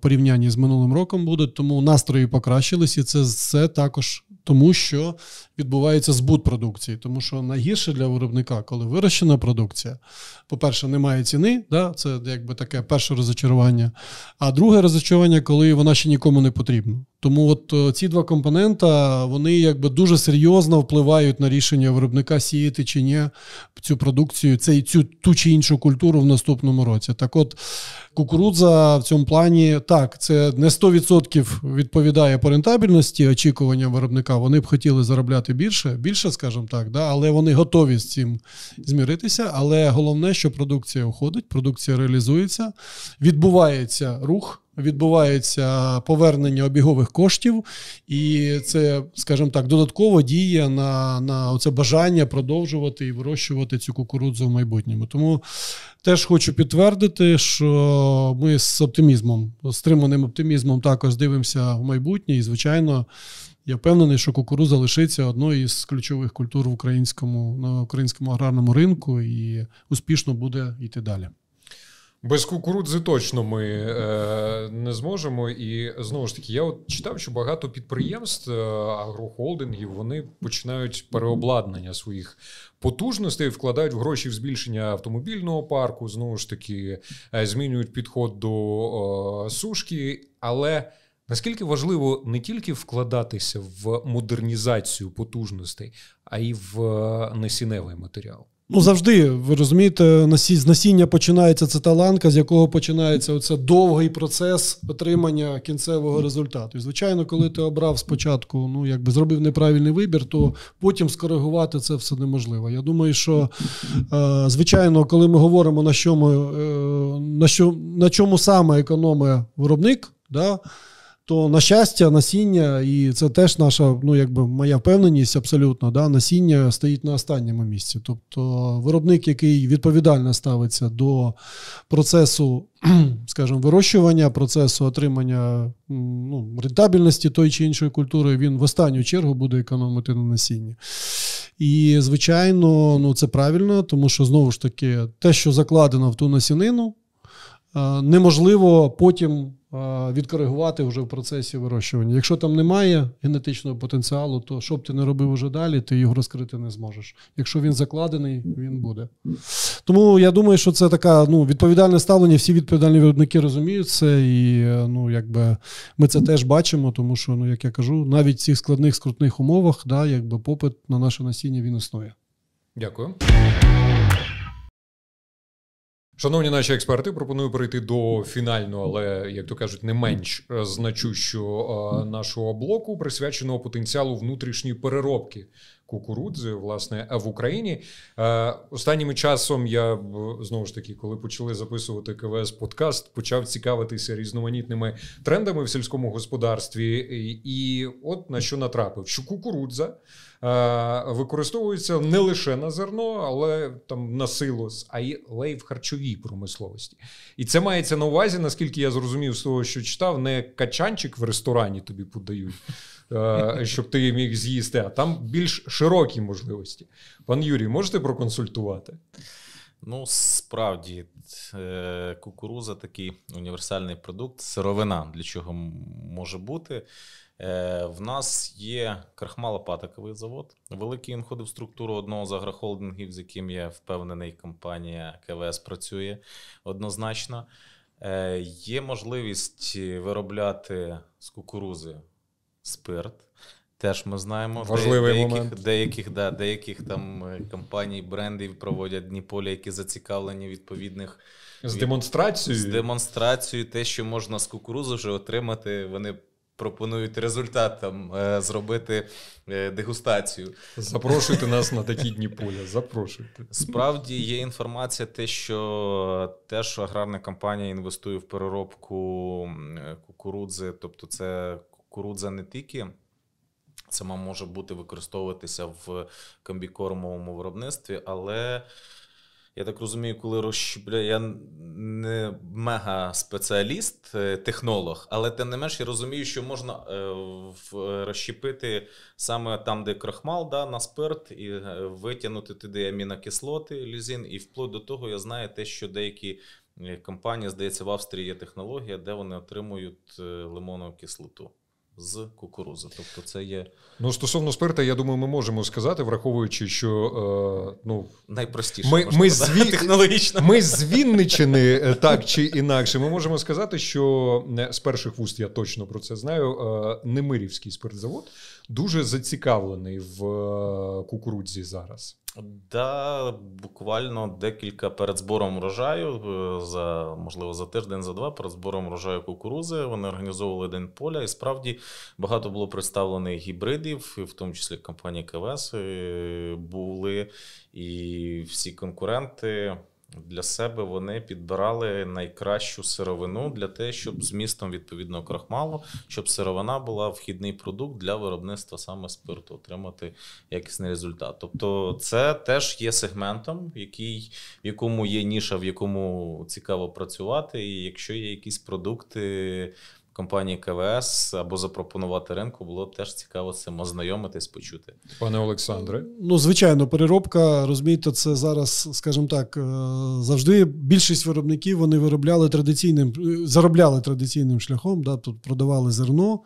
порівнянні з минулим роком будуть. Тому настрої покращились, і це все також тому що відбувається збут продукції, тому що найгірше для виробника, коли вирощена продукція, по-перше, немає ціни, да, це якби таке перше розочарування. А друге розочарування, коли вона ще нікому не потрібна. Тому от е, ці два компонента вони якби дуже серйозно впливають на рішення виробника сіяти чи ні цю продукцію, цей цю ту чи іншу культуру в наступному році. Так, от кукурудза в цьому плані так, це не 100% відповідає по рентабельності очікування виробника. Вони б хотіли заробляти більше, більше, скажімо так, да, але вони готові з цим зміритися. Але головне, що продукція уходить, продукція реалізується, відбувається рух відбувається повернення обігових коштів, і це, скажімо так, додатково діє на на це бажання продовжувати і вирощувати цю кукурудзу в майбутньому. Тому теж хочу підтвердити, що ми з оптимізмом, стриманим оптимізмом, також дивимося в майбутнє, і звичайно. Я впевнений, що кукуруза лишиться одною із ключових культур в українському на українському аграрному ринку і успішно буде йти далі. Без кукурудзи точно ми е, не зможемо. І знову ж таки, я от читав, що багато підприємств, е, агрохолдингів вони починають переобладнання своїх потужностей, вкладають в гроші в збільшення автомобільного парку. Знову ж таки, е, змінюють підход до сушки. Але наскільки важливо не тільки вкладатися в модернізацію потужностей, а й в е, несіневий матеріал. Ну, завжди, ви розумієте, з насіння починається ця циталанка, з якого починається оце довгий процес отримання кінцевого результату. І, звичайно, коли ти обрав спочатку, ну якби зробив неправильний вибір, то потім скоригувати це все неможливо. Я думаю, що е, звичайно, коли ми говоримо на чому, е, на що на чому саме економить виробник, да то на щастя, насіння, і це теж наша, ну якби моя впевненість абсолютно, да, насіння стоїть на останньому місці. Тобто виробник, який відповідально ставиться до процесу, [CLEARS THROAT] скажімо, вирощування, процесу отримання ну, рентабельності тої чи іншої культури, він в останню чергу буде економити на насінні. І, звичайно, ну це правильно, тому що знову ж таки те, що закладено в ту насінину, неможливо потім. Е, відкоригувати вже в процесі вирощування. Якщо там немає генетичного потенціалу, то що б ти не робив уже далі, ти його розкрити не зможеш. Якщо він закладений, він буде. Тому я думаю, що це така ну, відповідальне ставлення. Всі відповідальні виробники розуміють це, і е, ну, якби ми це теж бачимо, тому що, ну як я кажу, навіть в цих складних скрутних умовах, да, якби попит на наше насіння він існує. Дякую. Шановні наші експерти, пропоную перейти до фінального, але як то кажуть, не менш е, значущого е, нашого блоку, присвяченого потенціалу внутрішньої переробки кукурудзи, власне, а в Україні. Е, Останнім часом я е, знову ж таки, коли почали записувати КВС подкаст, почав цікавитися різноманітними трендами в сільському господарстві, і от на що натрапив, що кукурудза. Е, використовується не лише на зерно, але там на силос, а й лей в харчовій промисловості. І це мається на увазі, наскільки я зрозумів з того, що читав, не качанчик в ресторані тобі подають, Е, щоб ти міг з'їсти, а там більш широкі можливості. Пан Юрій, можете проконсультувати? Ну, справді, е, кукуруза такий універсальний продукт, сировина для чого може бути. Е, в нас є крахмало патоковий завод. Великий він входив в структуру одного з агрохолдингів, з яким я впевнений, компанія КВС працює однозначно. Є можливість виробляти з кукурузи спирт. Теж ми знаємо Важливий деяких момент. деяких да, деяких там е, компаній, брендів проводять дні поля, які зацікавлені відповідних з демонстрацією. З демонстрацією, те, що можна з кукурудзи вже отримати. Вони пропонують результат там е, зробити е, дегустацію. Запрошуйте нас на такі дні поля. Запрошуйте. Справді є інформація, те, що теж аграрна компанія інвестує в переробку кукурудзи, тобто це кукурудза не тільки сама може бути використовуватися в комбікормовому виробництві, але я так розумію, коли розщепля, я не мега спеціаліст, е, технолог, але тим не менш я розумію, що можна е, розщепити саме там, де крахмал да, на спирт, і е, витягнути туди амінокислоти, лізін. І вплоть до того, я знаю те, що деякі компанії, здається, в Австрії є технологія, де вони отримують лимонну кислоту. З кукурузи, тобто це є ну стосовно спирта, я думаю, ми можемо сказати, враховуючи, що е, ну найпростіше ми можна ми зві... технологічно. Ми з Вінничини, е, так чи інакше, ми можемо сказати, що е, з перших вуст я точно про це знаю. Е, Немирівський спиртзавод дуже зацікавлений в е, кукурудзі зараз. Да, буквально декілька перед збором врожаю е, за можливо за тиждень, за два перед збором врожаю кукурузи. Вони організовували день поля, і справді багато було представлених гібридів, в тому числі компанії КВС е, були і всі конкуренти для себе вони підбирали найкращу сировину для те, щоб змістом відповідного крахмалу, щоб сировина була вхідний продукт для виробництва саме спирту, отримати якісний результат. Тобто, це теж є сегментом, який в якому є ніша, в якому цікаво працювати, і якщо є якісь продукти компанії КВС або запропонувати ринку, було б теж цікаво з цим ознайомитись, почути. Пане Олександре, ну звичайно, переробка розумієте, це зараз, скажімо так, е, завжди більшість виробників вони виробляли традиційним, е, заробляли традиційним шляхом, да, тут продавали зерно,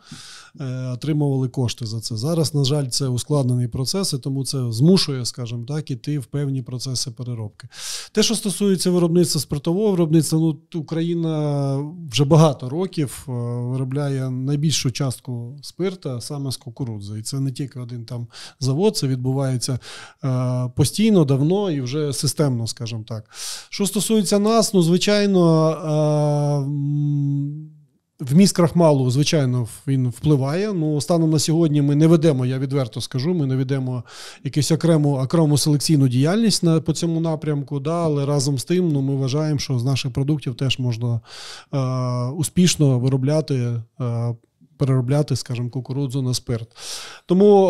е, отримували кошти за це. Зараз, на жаль, це ускладнений процес, і тому це змушує, скажімо так, іти в певні процеси переробки. Те, що стосується виробництва спиртового виробництва, ну Україна вже багато років виробляє найбільшу частку спирта саме з кукурудзи. І це не тільки один там завод, це відбувається е, постійно, давно і вже системно, скажімо так. Що стосується нас, ну звичайно. Е, Вміст крахмалу, звичайно, він впливає. Ну, станом на сьогодні ми не ведемо, я відверто скажу, ми не ведемо якусь окрему окрему селекційну діяльність на, по цьому напрямку, да, але разом з тим ну, ми вважаємо, що з наших продуктів теж можна е, успішно виробляти. Е, переробляти, скажімо, кукурудзу на спирт. Тому е,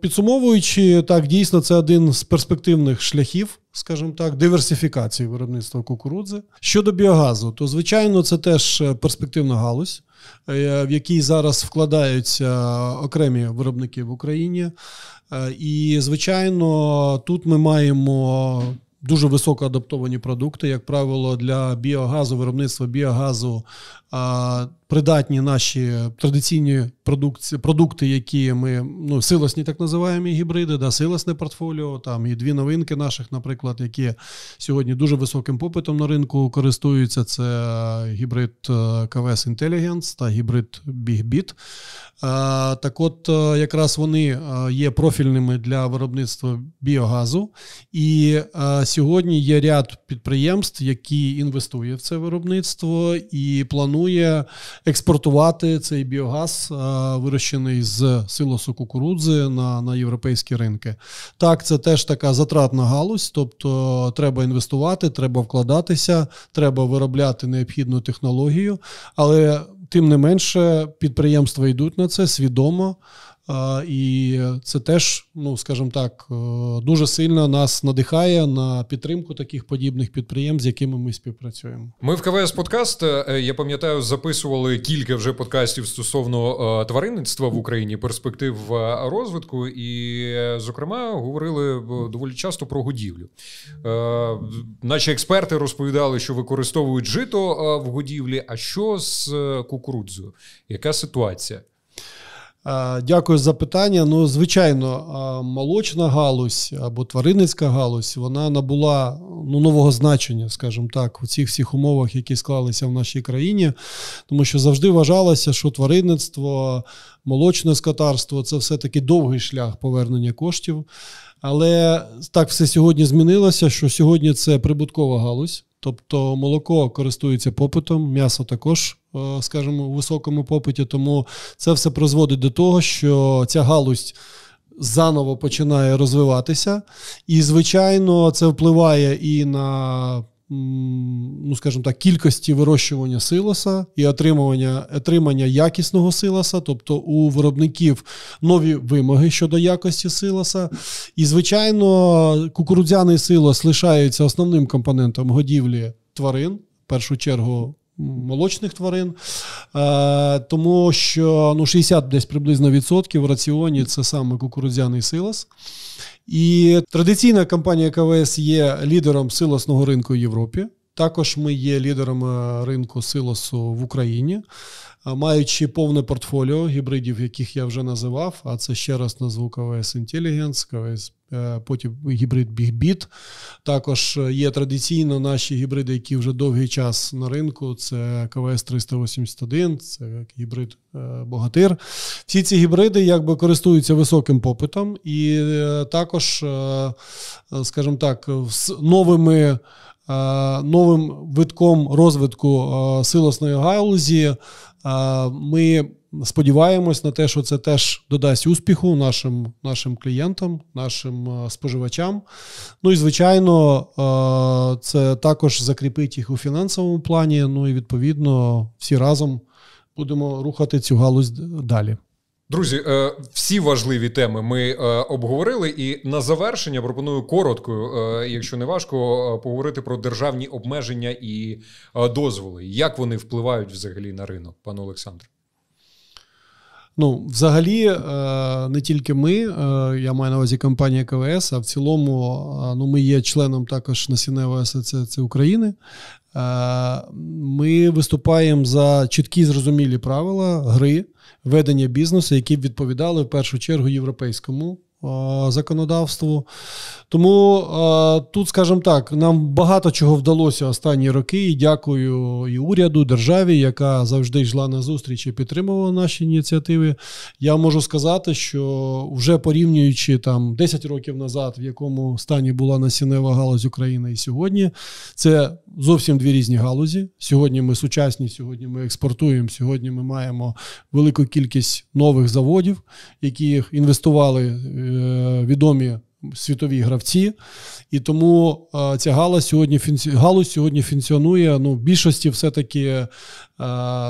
підсумовуючи, так дійсно це один з перспективних шляхів, скажімо так, диверсифікації виробництва кукурудзи. Щодо біогазу, то звичайно це теж е, перспективна галузь. Е, в якій зараз вкладаються окремі виробники в Україні, і звичайно, тут ми маємо дуже високо адаптовані продукти, як правило, для біогазу, виробництва біогазу придатні наші традиційні продукти, продукти, які ми ну силосні, так називаємо гібриди, да, силосне портфоліо. Там і дві новинки наших, наприклад, які сьогодні дуже високим попитом на ринку користуються. Це гібрид е, КВС Intelligence та гібрид BigBit. Так, от е, якраз вони е, є профільними для виробництва біогазу, і сьогодні є ряд підприємств, які інвестує в це виробництво і планують планує експортувати цей біогаз, е, вирощений з силосу кукурудзи на, на європейські ринки. Так, це теж така затратна галузь, тобто треба інвестувати, треба вкладатися, треба виробляти необхідну технологію, але тим не менше підприємства йдуть на це свідомо. І це теж, ну скажімо так, е, дуже сильно нас надихає на підтримку таких подібних підприємств, з якими ми співпрацюємо. Ми в КВС Подкаст. Е, е, я пам'ятаю, записували кілька вже подкастів стосовно тваринництва в Україні, перспектив розвитку, і, зокрема, говорили доволі часто про годівлю. Наші експерти розповідали, що використовують жито в годівлі. А що з кукурудзою? Яка ситуація? Е, дякую за питання. Ну, звичайно, е, молочна галузь або тваринницька галузь вона набула ну, нового значення, скажімо так, у цих всіх умовах, які склалися в нашій країні, тому що завжди вважалося, що тваринництво, молочне скотарство це все-таки довгий шлях повернення коштів. Але так все сьогодні змінилося, що сьогодні це прибуткова галузь. Тобто молоко користується попитом, м'ясо також, е, скажімо, у високому попиті. Тому це все призводить до того, що ця галузь. Заново починає розвиватися, і звичайно, це впливає і на ну, скажімо так, кількості вирощування силоса і отримання, отримання якісного силоса, тобто у виробників нові вимоги щодо якості силоса. І, звичайно, кукурудзяний силос лишається основним компонентом годівлі тварин. В першу чергу молочних тварин, е, тому що ну, 60 десь приблизно відсотків в раціоні це саме кукурудзяний силос. І традиційна компанія КВС є лідером силосного ринку в Європі. Також ми є лідерами ринку силосу в Україні, маючи повне портфоліо гібридів, яких я вже називав. А це ще раз назву КВС Інтелігенс, КВС, е, потім гібрид Бігбіт. Також е, є традиційно наші гібриди, які вже довгий час на ринку. Це КВС 381, це гібрид е, Богатир. Всі ці гібриди якби користуються високим попитом, і також, скажімо так, з новими. Е, новим витком розвитку е, силосної галузі. Е, ми сподіваємось на те, що це теж додасть успіху нашим нашим клієнтам, нашим споживачам. Ну і звичайно, це також закріпить їх у фінансовому плані. Ну і відповідно всі разом будемо рухати цю галузь далі. Друзі, е, всі важливі теми ми е, обговорили, і на завершення пропоную коротко, е, якщо не важко, поговорити про державні обмеження і дозволи. Як вони впливають взагалі на ринок, пане Олександр? Ну, взагалі, не тільки ми, я маю на увазі компанія КВС, а в цілому, ну ми є членом також Насіневої асоціації України. Е, ми виступаємо за чіткі зрозумілі правила гри ведення бізнесу, які б відповідали в першу чергу європейському законодавству. Тому тут, скажімо так, нам багато чого вдалося останні роки. і Дякую і уряду, державі, яка завжди йшла на зустріч і підтримувала наші ініціативи. Я можу сказати, що вже порівнюючи там 10 років назад, в якому стані була насінева галузь України, і сьогодні це зовсім дві різні галузі. Сьогодні ми сучасні, сьогодні ми експортуємо, сьогодні ми маємо велику кількість нових заводів, які інвестували. Е, Е, відомі світові гравці, і тому е, ця гала сьогодні галузь сьогодні функціонує. Ну, в більшості все-таки, е,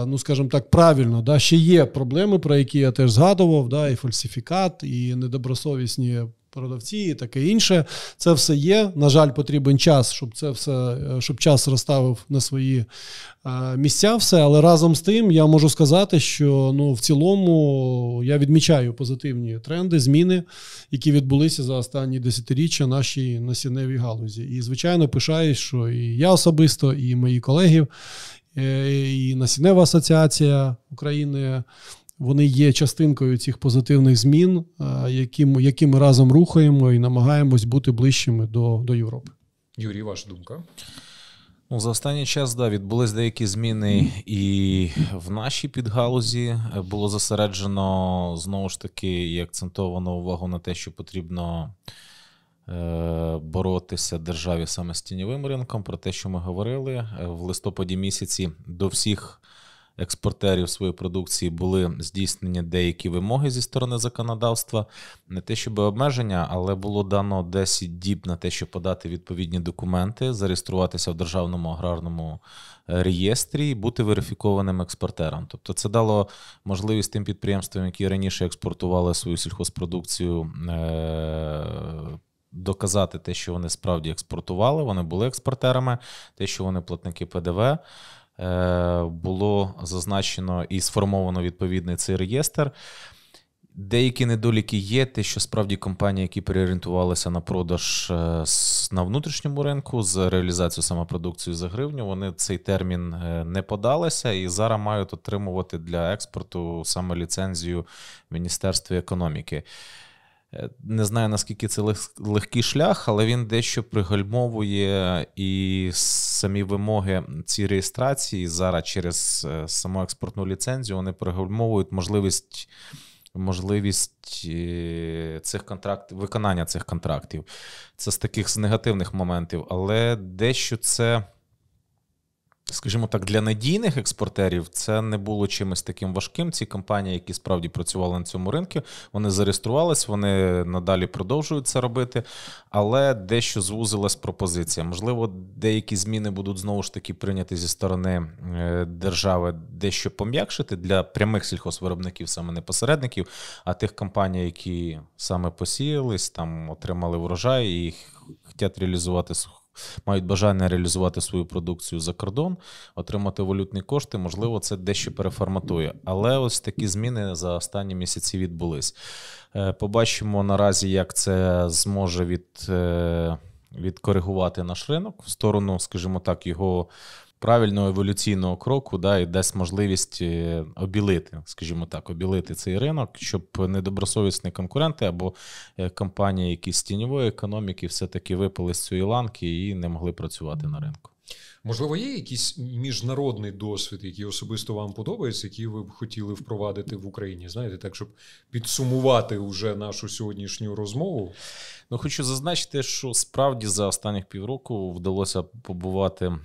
ну скажімо так, правильно. Да? Ще є проблеми, про які я теж згадував, да? і фальсифікат, і недобросовісні продавці і таке інше. Це все є. На жаль, потрібен час, щоб це все, е, щоб час розставив на свої е, місця. Все, але разом з тим я можу сказати, що ну в цілому я відмічаю позитивні тренди, зміни, які відбулися за останні десятиріччя нашій насінневій галузі. І звичайно, пишаюсь, що і я особисто, і мої колеги, е, і насіннева асоціація України вони є частинкою цих позитивних змін, які е, які ми разом рухаємо і намагаємось бути ближчими до, до Європи. Юрій, ваша думка? Ну, за останній час да відбулись деякі зміни, і в нашій підгалузі було зосереджено знову ж таки і акцентовано увагу на те, що потрібно е, боротися державі саме з тіньовим ринком. Про те, що ми говорили е, в листопаді місяці, до всіх експортерів своєї продукції були здійснені деякі вимоги зі сторони законодавства, не те, щоб обмеження, але було дано 10 діб на те, щоб подати відповідні документи, зареєструватися в державному аграрному е, реєстрі і бути верифікованим експортером. Тобто, це дало можливість тим підприємствам, які раніше експортували свою сільхозпродукцію. Е, доказати те, що вони справді експортували, вони були експортерами, те, що вони платники ПДВ. Е, було зазначено і сформовано відповідний цей реєстр. Деякі недоліки є, те, що справді компанії, які переорієнтувалися на продаж е, на внутрішньому ринку з реалізацією самопродукції за гривню, вони цей термін е, не подалися і зараз мають отримувати для експорту саме ліцензію Міністерства економіки. Е, не знаю, наскільки це легкий шлях, але він дещо пригальмовує і самі вимоги цієї реєстрації зараз через е, саму експортну ліцензію вони пригальмовують можливість можливість е, цих контрактів, виконання цих контрактів. Це з таких з негативних моментів, але дещо це. Скажімо так, для надійних експортерів це не було чимось таким важким. Ці компанії, які справді працювали на цьому ринку, вони зареєструвались, вони надалі продовжують це робити, але дещо звузилась пропозиція. Можливо, деякі зміни будуть знову ж таки прийняті зі сторони е, держави дещо пом'якшити для прямих сільхозвиробників, саме не посередників, а тих компаній, які саме посіялись, там отримали врожай і їх хочуть реалізувати мають бажання реалізувати свою продукцію за кордон, отримати валютні кошти. Можливо, це дещо переформатує. Але ось такі зміни за останні місяці відбулись. Е, побачимо наразі, як це зможе від. Е, відкоригувати наш ринок в сторону, скажімо так, його правильного еволюційного кроку, да, і дасть можливість е, обілити, скажімо так, обілити цей ринок, щоб недобросовісні конкуренти або е, компанії, якісь тіньової економіки, все таки випали з цієї ланки і не могли працювати на ринку. Можливо, є якийсь міжнародний досвід, який особисто вам подобається, який ви б хотіли впровадити в Україні? Знаєте, так щоб підсумувати вже нашу сьогоднішню розмову? Ну хочу зазначити, що справді за останніх півроку вдалося побувати е,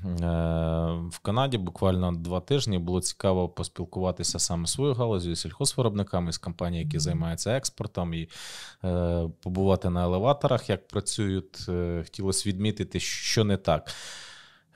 в Канаді буквально два тижні. Було цікаво поспілкуватися саме свою галузю, з сільхозвиробниками з компанією, які займаються експортом, і е, побувати на елеваторах, як працюють. Е, хотілося відмітити, що не так.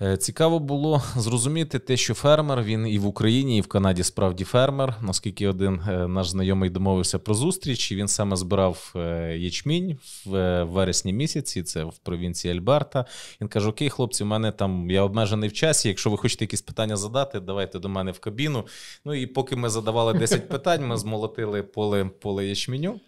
Е, цікаво було зрозуміти те, що фермер він і в Україні, і в Канаді справді фермер. Наскільки один е, наш знайомий домовився про зустріч, і він саме збирав е, ячмінь в вересні місяці. Це в провінції Альберта. Він каже: Окей, хлопці, у мене там я обмежений в часі. Якщо ви хочете якісь питання задати, давайте до мене в кабіну. Ну і поки ми задавали 10 питань, ми змолотили поле поле ячменю.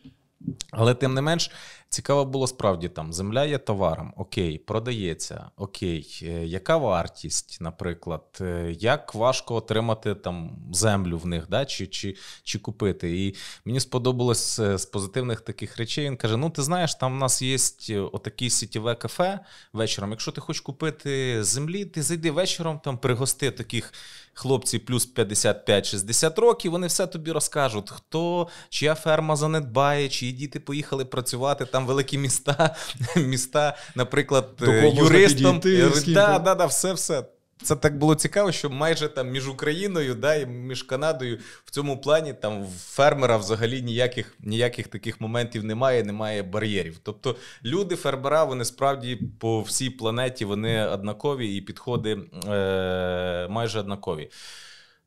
Але тим не менш, Цікаво було справді там земля є товаром, окей, продається, окей, е, яка вартість, наприклад, е, як важко отримати там землю в них, да, чи чи, чи купити. І мені сподобалось е, з позитивних таких речей. Він каже: Ну, ти знаєш, там в нас є отакі сітєве кафе вечором. Якщо ти хочеш купити землі, ти зайди вечором, там пригости таких хлопців плюс 55-60 років. Вони все тобі розкажуть, хто чия ферма занедбає, чиї діти поїхали працювати там там великі міста, [LAUGHS] міста, наприклад, е, юристом. Е, да, да, да, все, все. Це так було цікаво, що майже там між Україною да, і між Канадою в цьому плані там фермера взагалі ніяких ніяких таких моментів немає, немає бар'єрів. Тобто люди, фермера, вони справді по всій планеті вони однакові і підходи е- майже однакові.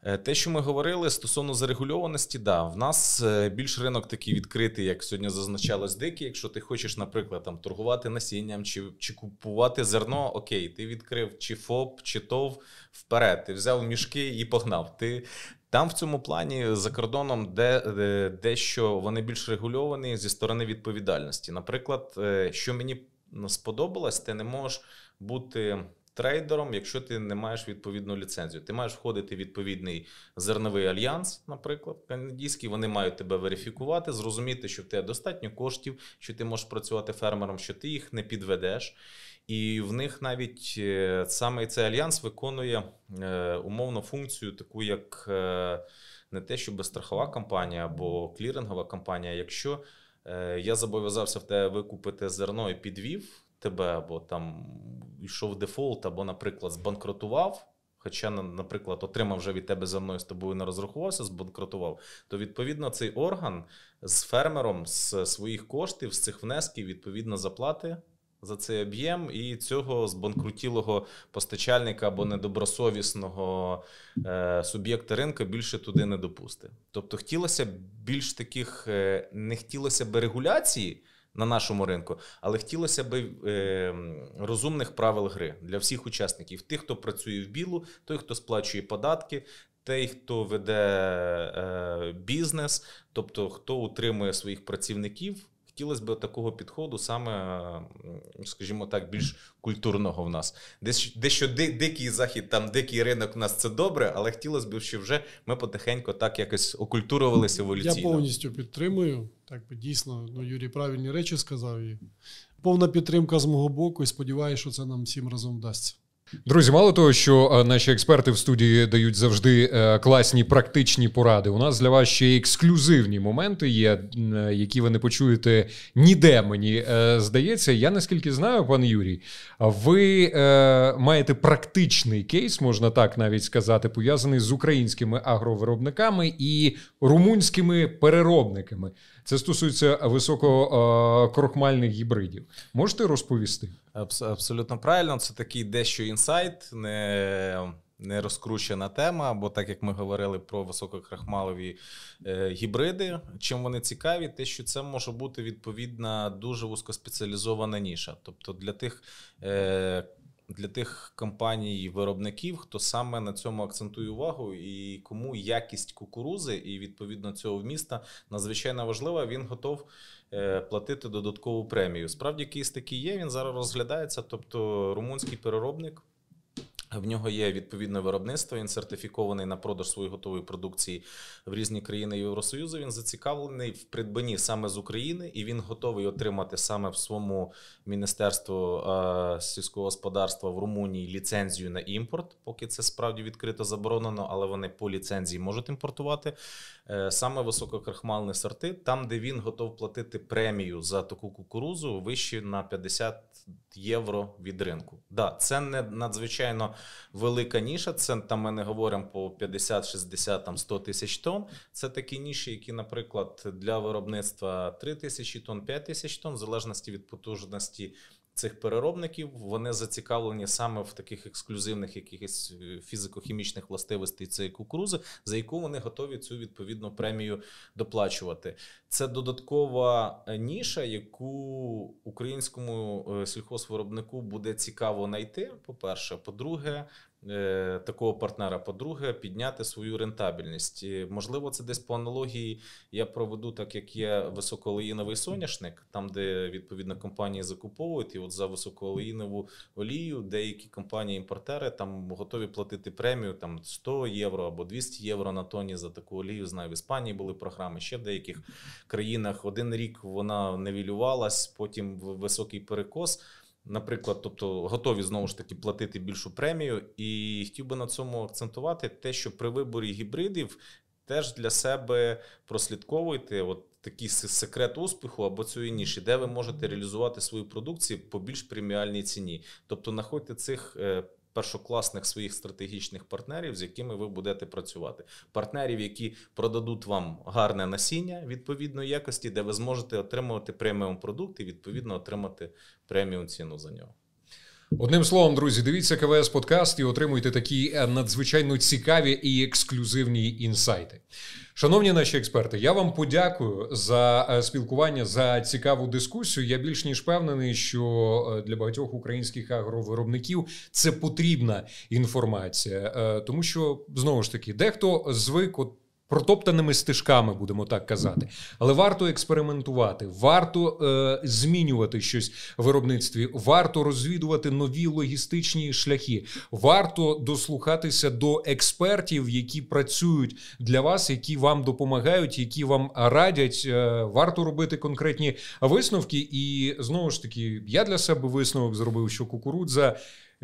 Е, те, що ми говорили стосовно зарегульованості, да, в нас е, більш ринок такий відкритий, як сьогодні зазначалось, дикий. Якщо ти хочеш, наприклад, там торгувати насінням чи чи купувати зерно, окей, ти відкрив чи ФОП, чи ТОВ вперед, ти взяв мішки і погнав. Ти там в цьому плані за кордоном, де дещо вони більш регульовані зі сторони відповідальності. Наприклад, е, що мені сподобалось, ти не можеш бути трейдером, якщо ти не маєш відповідну ліцензію. Ти маєш входити в відповідний зерновий альянс, наприклад, канадійський. Вони мають тебе верифікувати, зрозуміти, що в тебе достатньо коштів, що ти можеш працювати фермером, що ти їх не підведеш. І в них навіть е, саме цей альянс виконує е, умовно функцію, таку як е, не те, що страхова компанія або клірингова компанія. Якщо я зобов'язався в тебе викупити зерно і підвів тебе або там йшов дефолт, або, наприклад, збанкротував. Хоча, наприклад, отримав вже від тебе за мною з тобою не розрахувався, збанкрутував, то відповідно цей орган з фермером з своїх коштів, з цих внесків, відповідно, заплати за цей об'єм і цього збанкрутілого постачальника або недобросовісного е, суб'єкта ринку більше туди не допусти. Тобто, хотілося б більш таких, е, не хотілося б регуляції на нашому ринку. Але хотілося би е, розумних правил гри для всіх учасників: тих, хто працює в білу, той, хто сплачує податки. Той, хто веде е, бізнес, тобто хто утримує своїх працівників, хотілося б такого підходу, саме, скажімо так, більш культурного в нас. десь Дещо дикий захід, там дикий ринок у нас це добре, але хотілося б, щоб вже ми потихеньку так якось окультурувалися еволюційно. Я повністю підтримую. Так би дійсно, ну Юрій правильні речі сказав. І повна підтримка з мого боку, і сподіваюся, що це нам всім разом вдасться. Друзі, мало того, що е, наші експерти в студії дають завжди е, класні практичні поради. У нас для вас ще ексклюзивні моменти є, е, які ви не почуєте ніде. Мені здається, я наскільки знаю, пан Юрій, ви маєте практичний кейс, можна так навіть сказати, пов'язаний з українськими агровиробниками і румунськими переробниками. Це стосується висококрохмальних гібридів. Можете розповісти? Абс- абсолютно правильно, це такий дещо інсайт, не не розкручена тема. Бо так як ми говорили про висококрахмалові е, гібриди, чим вони цікаві, те, що це може бути відповідна дуже вузькоспеціалізована ніша. Тобто для тих. Е, для тих компаній-виробників, хто саме на цьому акцентує увагу, і кому якість кукурузи і відповідно цього вміста надзвичайно важлива, він готов е, платити додаткову премію. Справді, кейс такий є. Він зараз розглядається, тобто румунський переробник. В нього є відповідне виробництво. Він сертифікований на продаж своєї готової продукції в різні країни Євросоюзу. Він зацікавлений в придбанні саме з України, і він готовий отримати саме в своєму міністерству е, сільського господарства в Румунії ліцензію на імпорт. Поки це справді відкрито заборонено, але вони по ліцензії можуть імпортувати е, саме висококрахмальні сорти, там де він готов платити премію за таку кукурузу вище на 50 євро від ринку. Да, це не надзвичайно велика ніша. Це там ми не говоримо по 50, 60, там 100 тисяч тонн. Це такі ніші, які, наприклад, для виробництва 3 тисячі тонн, 5 тисяч тонн, в залежності від потужності цих переробників вони зацікавлені саме в таких ексклюзивних якихось е, фізико-хімічних властивостей цієї кукурузи, за яку вони готові цю відповідну премію доплачувати. Це додаткова е, ніша, яку українському е, сільхозвиробнику буде цікаво знайти. По перше, по-друге, Е, такого партнера. По-друге, підняти свою рентабельність. Можливо, це десь по аналогії. Я проведу так, як є високоолеїновий соняшник, там де відповідно компанії закуповують, і от за високоолеїнову олію деякі компанії-імпортери там готові платити премію там 100 євро або 200 євро на тоні за таку олію. Знаю, в Іспанії були програми ще в деяких країнах. Один рік вона невілювалась, потім високий перекос. Наприклад, тобто готові знову ж таки платити більшу премію, і хотів би на цьому акцентувати те, що при виборі гібридів теж для себе прослідковуйте от такий секрет успіху або цієї ніші, де ви можете реалізувати свою продукцію по більш преміальній ціні. Тобто, знаходьте цих е, першокласних своїх стратегічних партнерів, з якими ви будете працювати. Партнерів, які продадуть вам гарне насіння відповідної якості, де ви зможете отримувати преміум продукт і відповідно отримати преміум ціну за нього. Одним словом, друзі, дивіться КВС подкаст і отримуйте такі е, надзвичайно цікаві і ексклюзивні інсайти. Шановні наші експерти, я вам подякую за е, спілкування за цікаву дискусію. Я більш ніж впевнений, що е, для багатьох українських агровиробників це потрібна інформація, е, тому що знову ж таки дехто звик от протоптаними стежками, будемо так казати. Але варто експериментувати, варто е, змінювати щось в виробництві, варто розвідувати нові логістичні шляхи, варто дослухатися до експертів, які працюють для вас, які вам допомагають, які вам радять. Е, варто робити конкретні висновки. І знову ж таки, я для себе висновок зробив, що кукурудза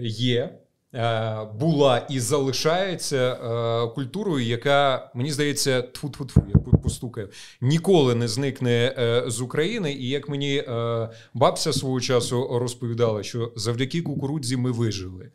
є. Е, була і залишається е, культурою, яка мені здається, тфу тфу тфу я постукаю, ніколи не зникне е, з України. І як мені бабця свого часу розповідала, що завдяки кукурудзі ми вижили.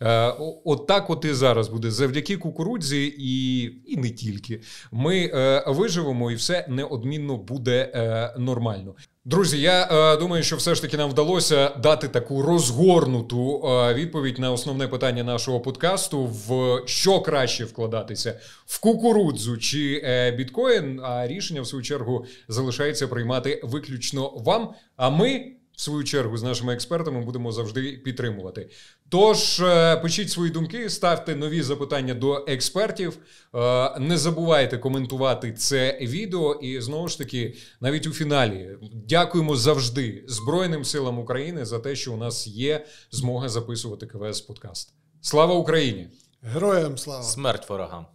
Е, от так от і зараз буде. Завдяки кукурудзі, і і не тільки ми е, виживемо, і все неодмінно буде е, нормально. Друзі, я е, думаю, що все ж таки нам вдалося дати таку розгорнуту е, відповідь на основне питання нашого подкасту: в що краще вкладатися в кукурудзу чи е, біткоін. А рішення в свою чергу залишається приймати виключно вам. А ми, в свою чергу, з нашими експертами будемо завжди підтримувати. Тож е, пишіть свої думки, ставте нові запитання до експертів. Е, не забувайте коментувати це відео. І знову ж таки, навіть у фіналі, дякуємо завжди Збройним силам України за те, що у нас є змога записувати КВС подкаст. Слава Україні! Героям слава! Смерть ворогам!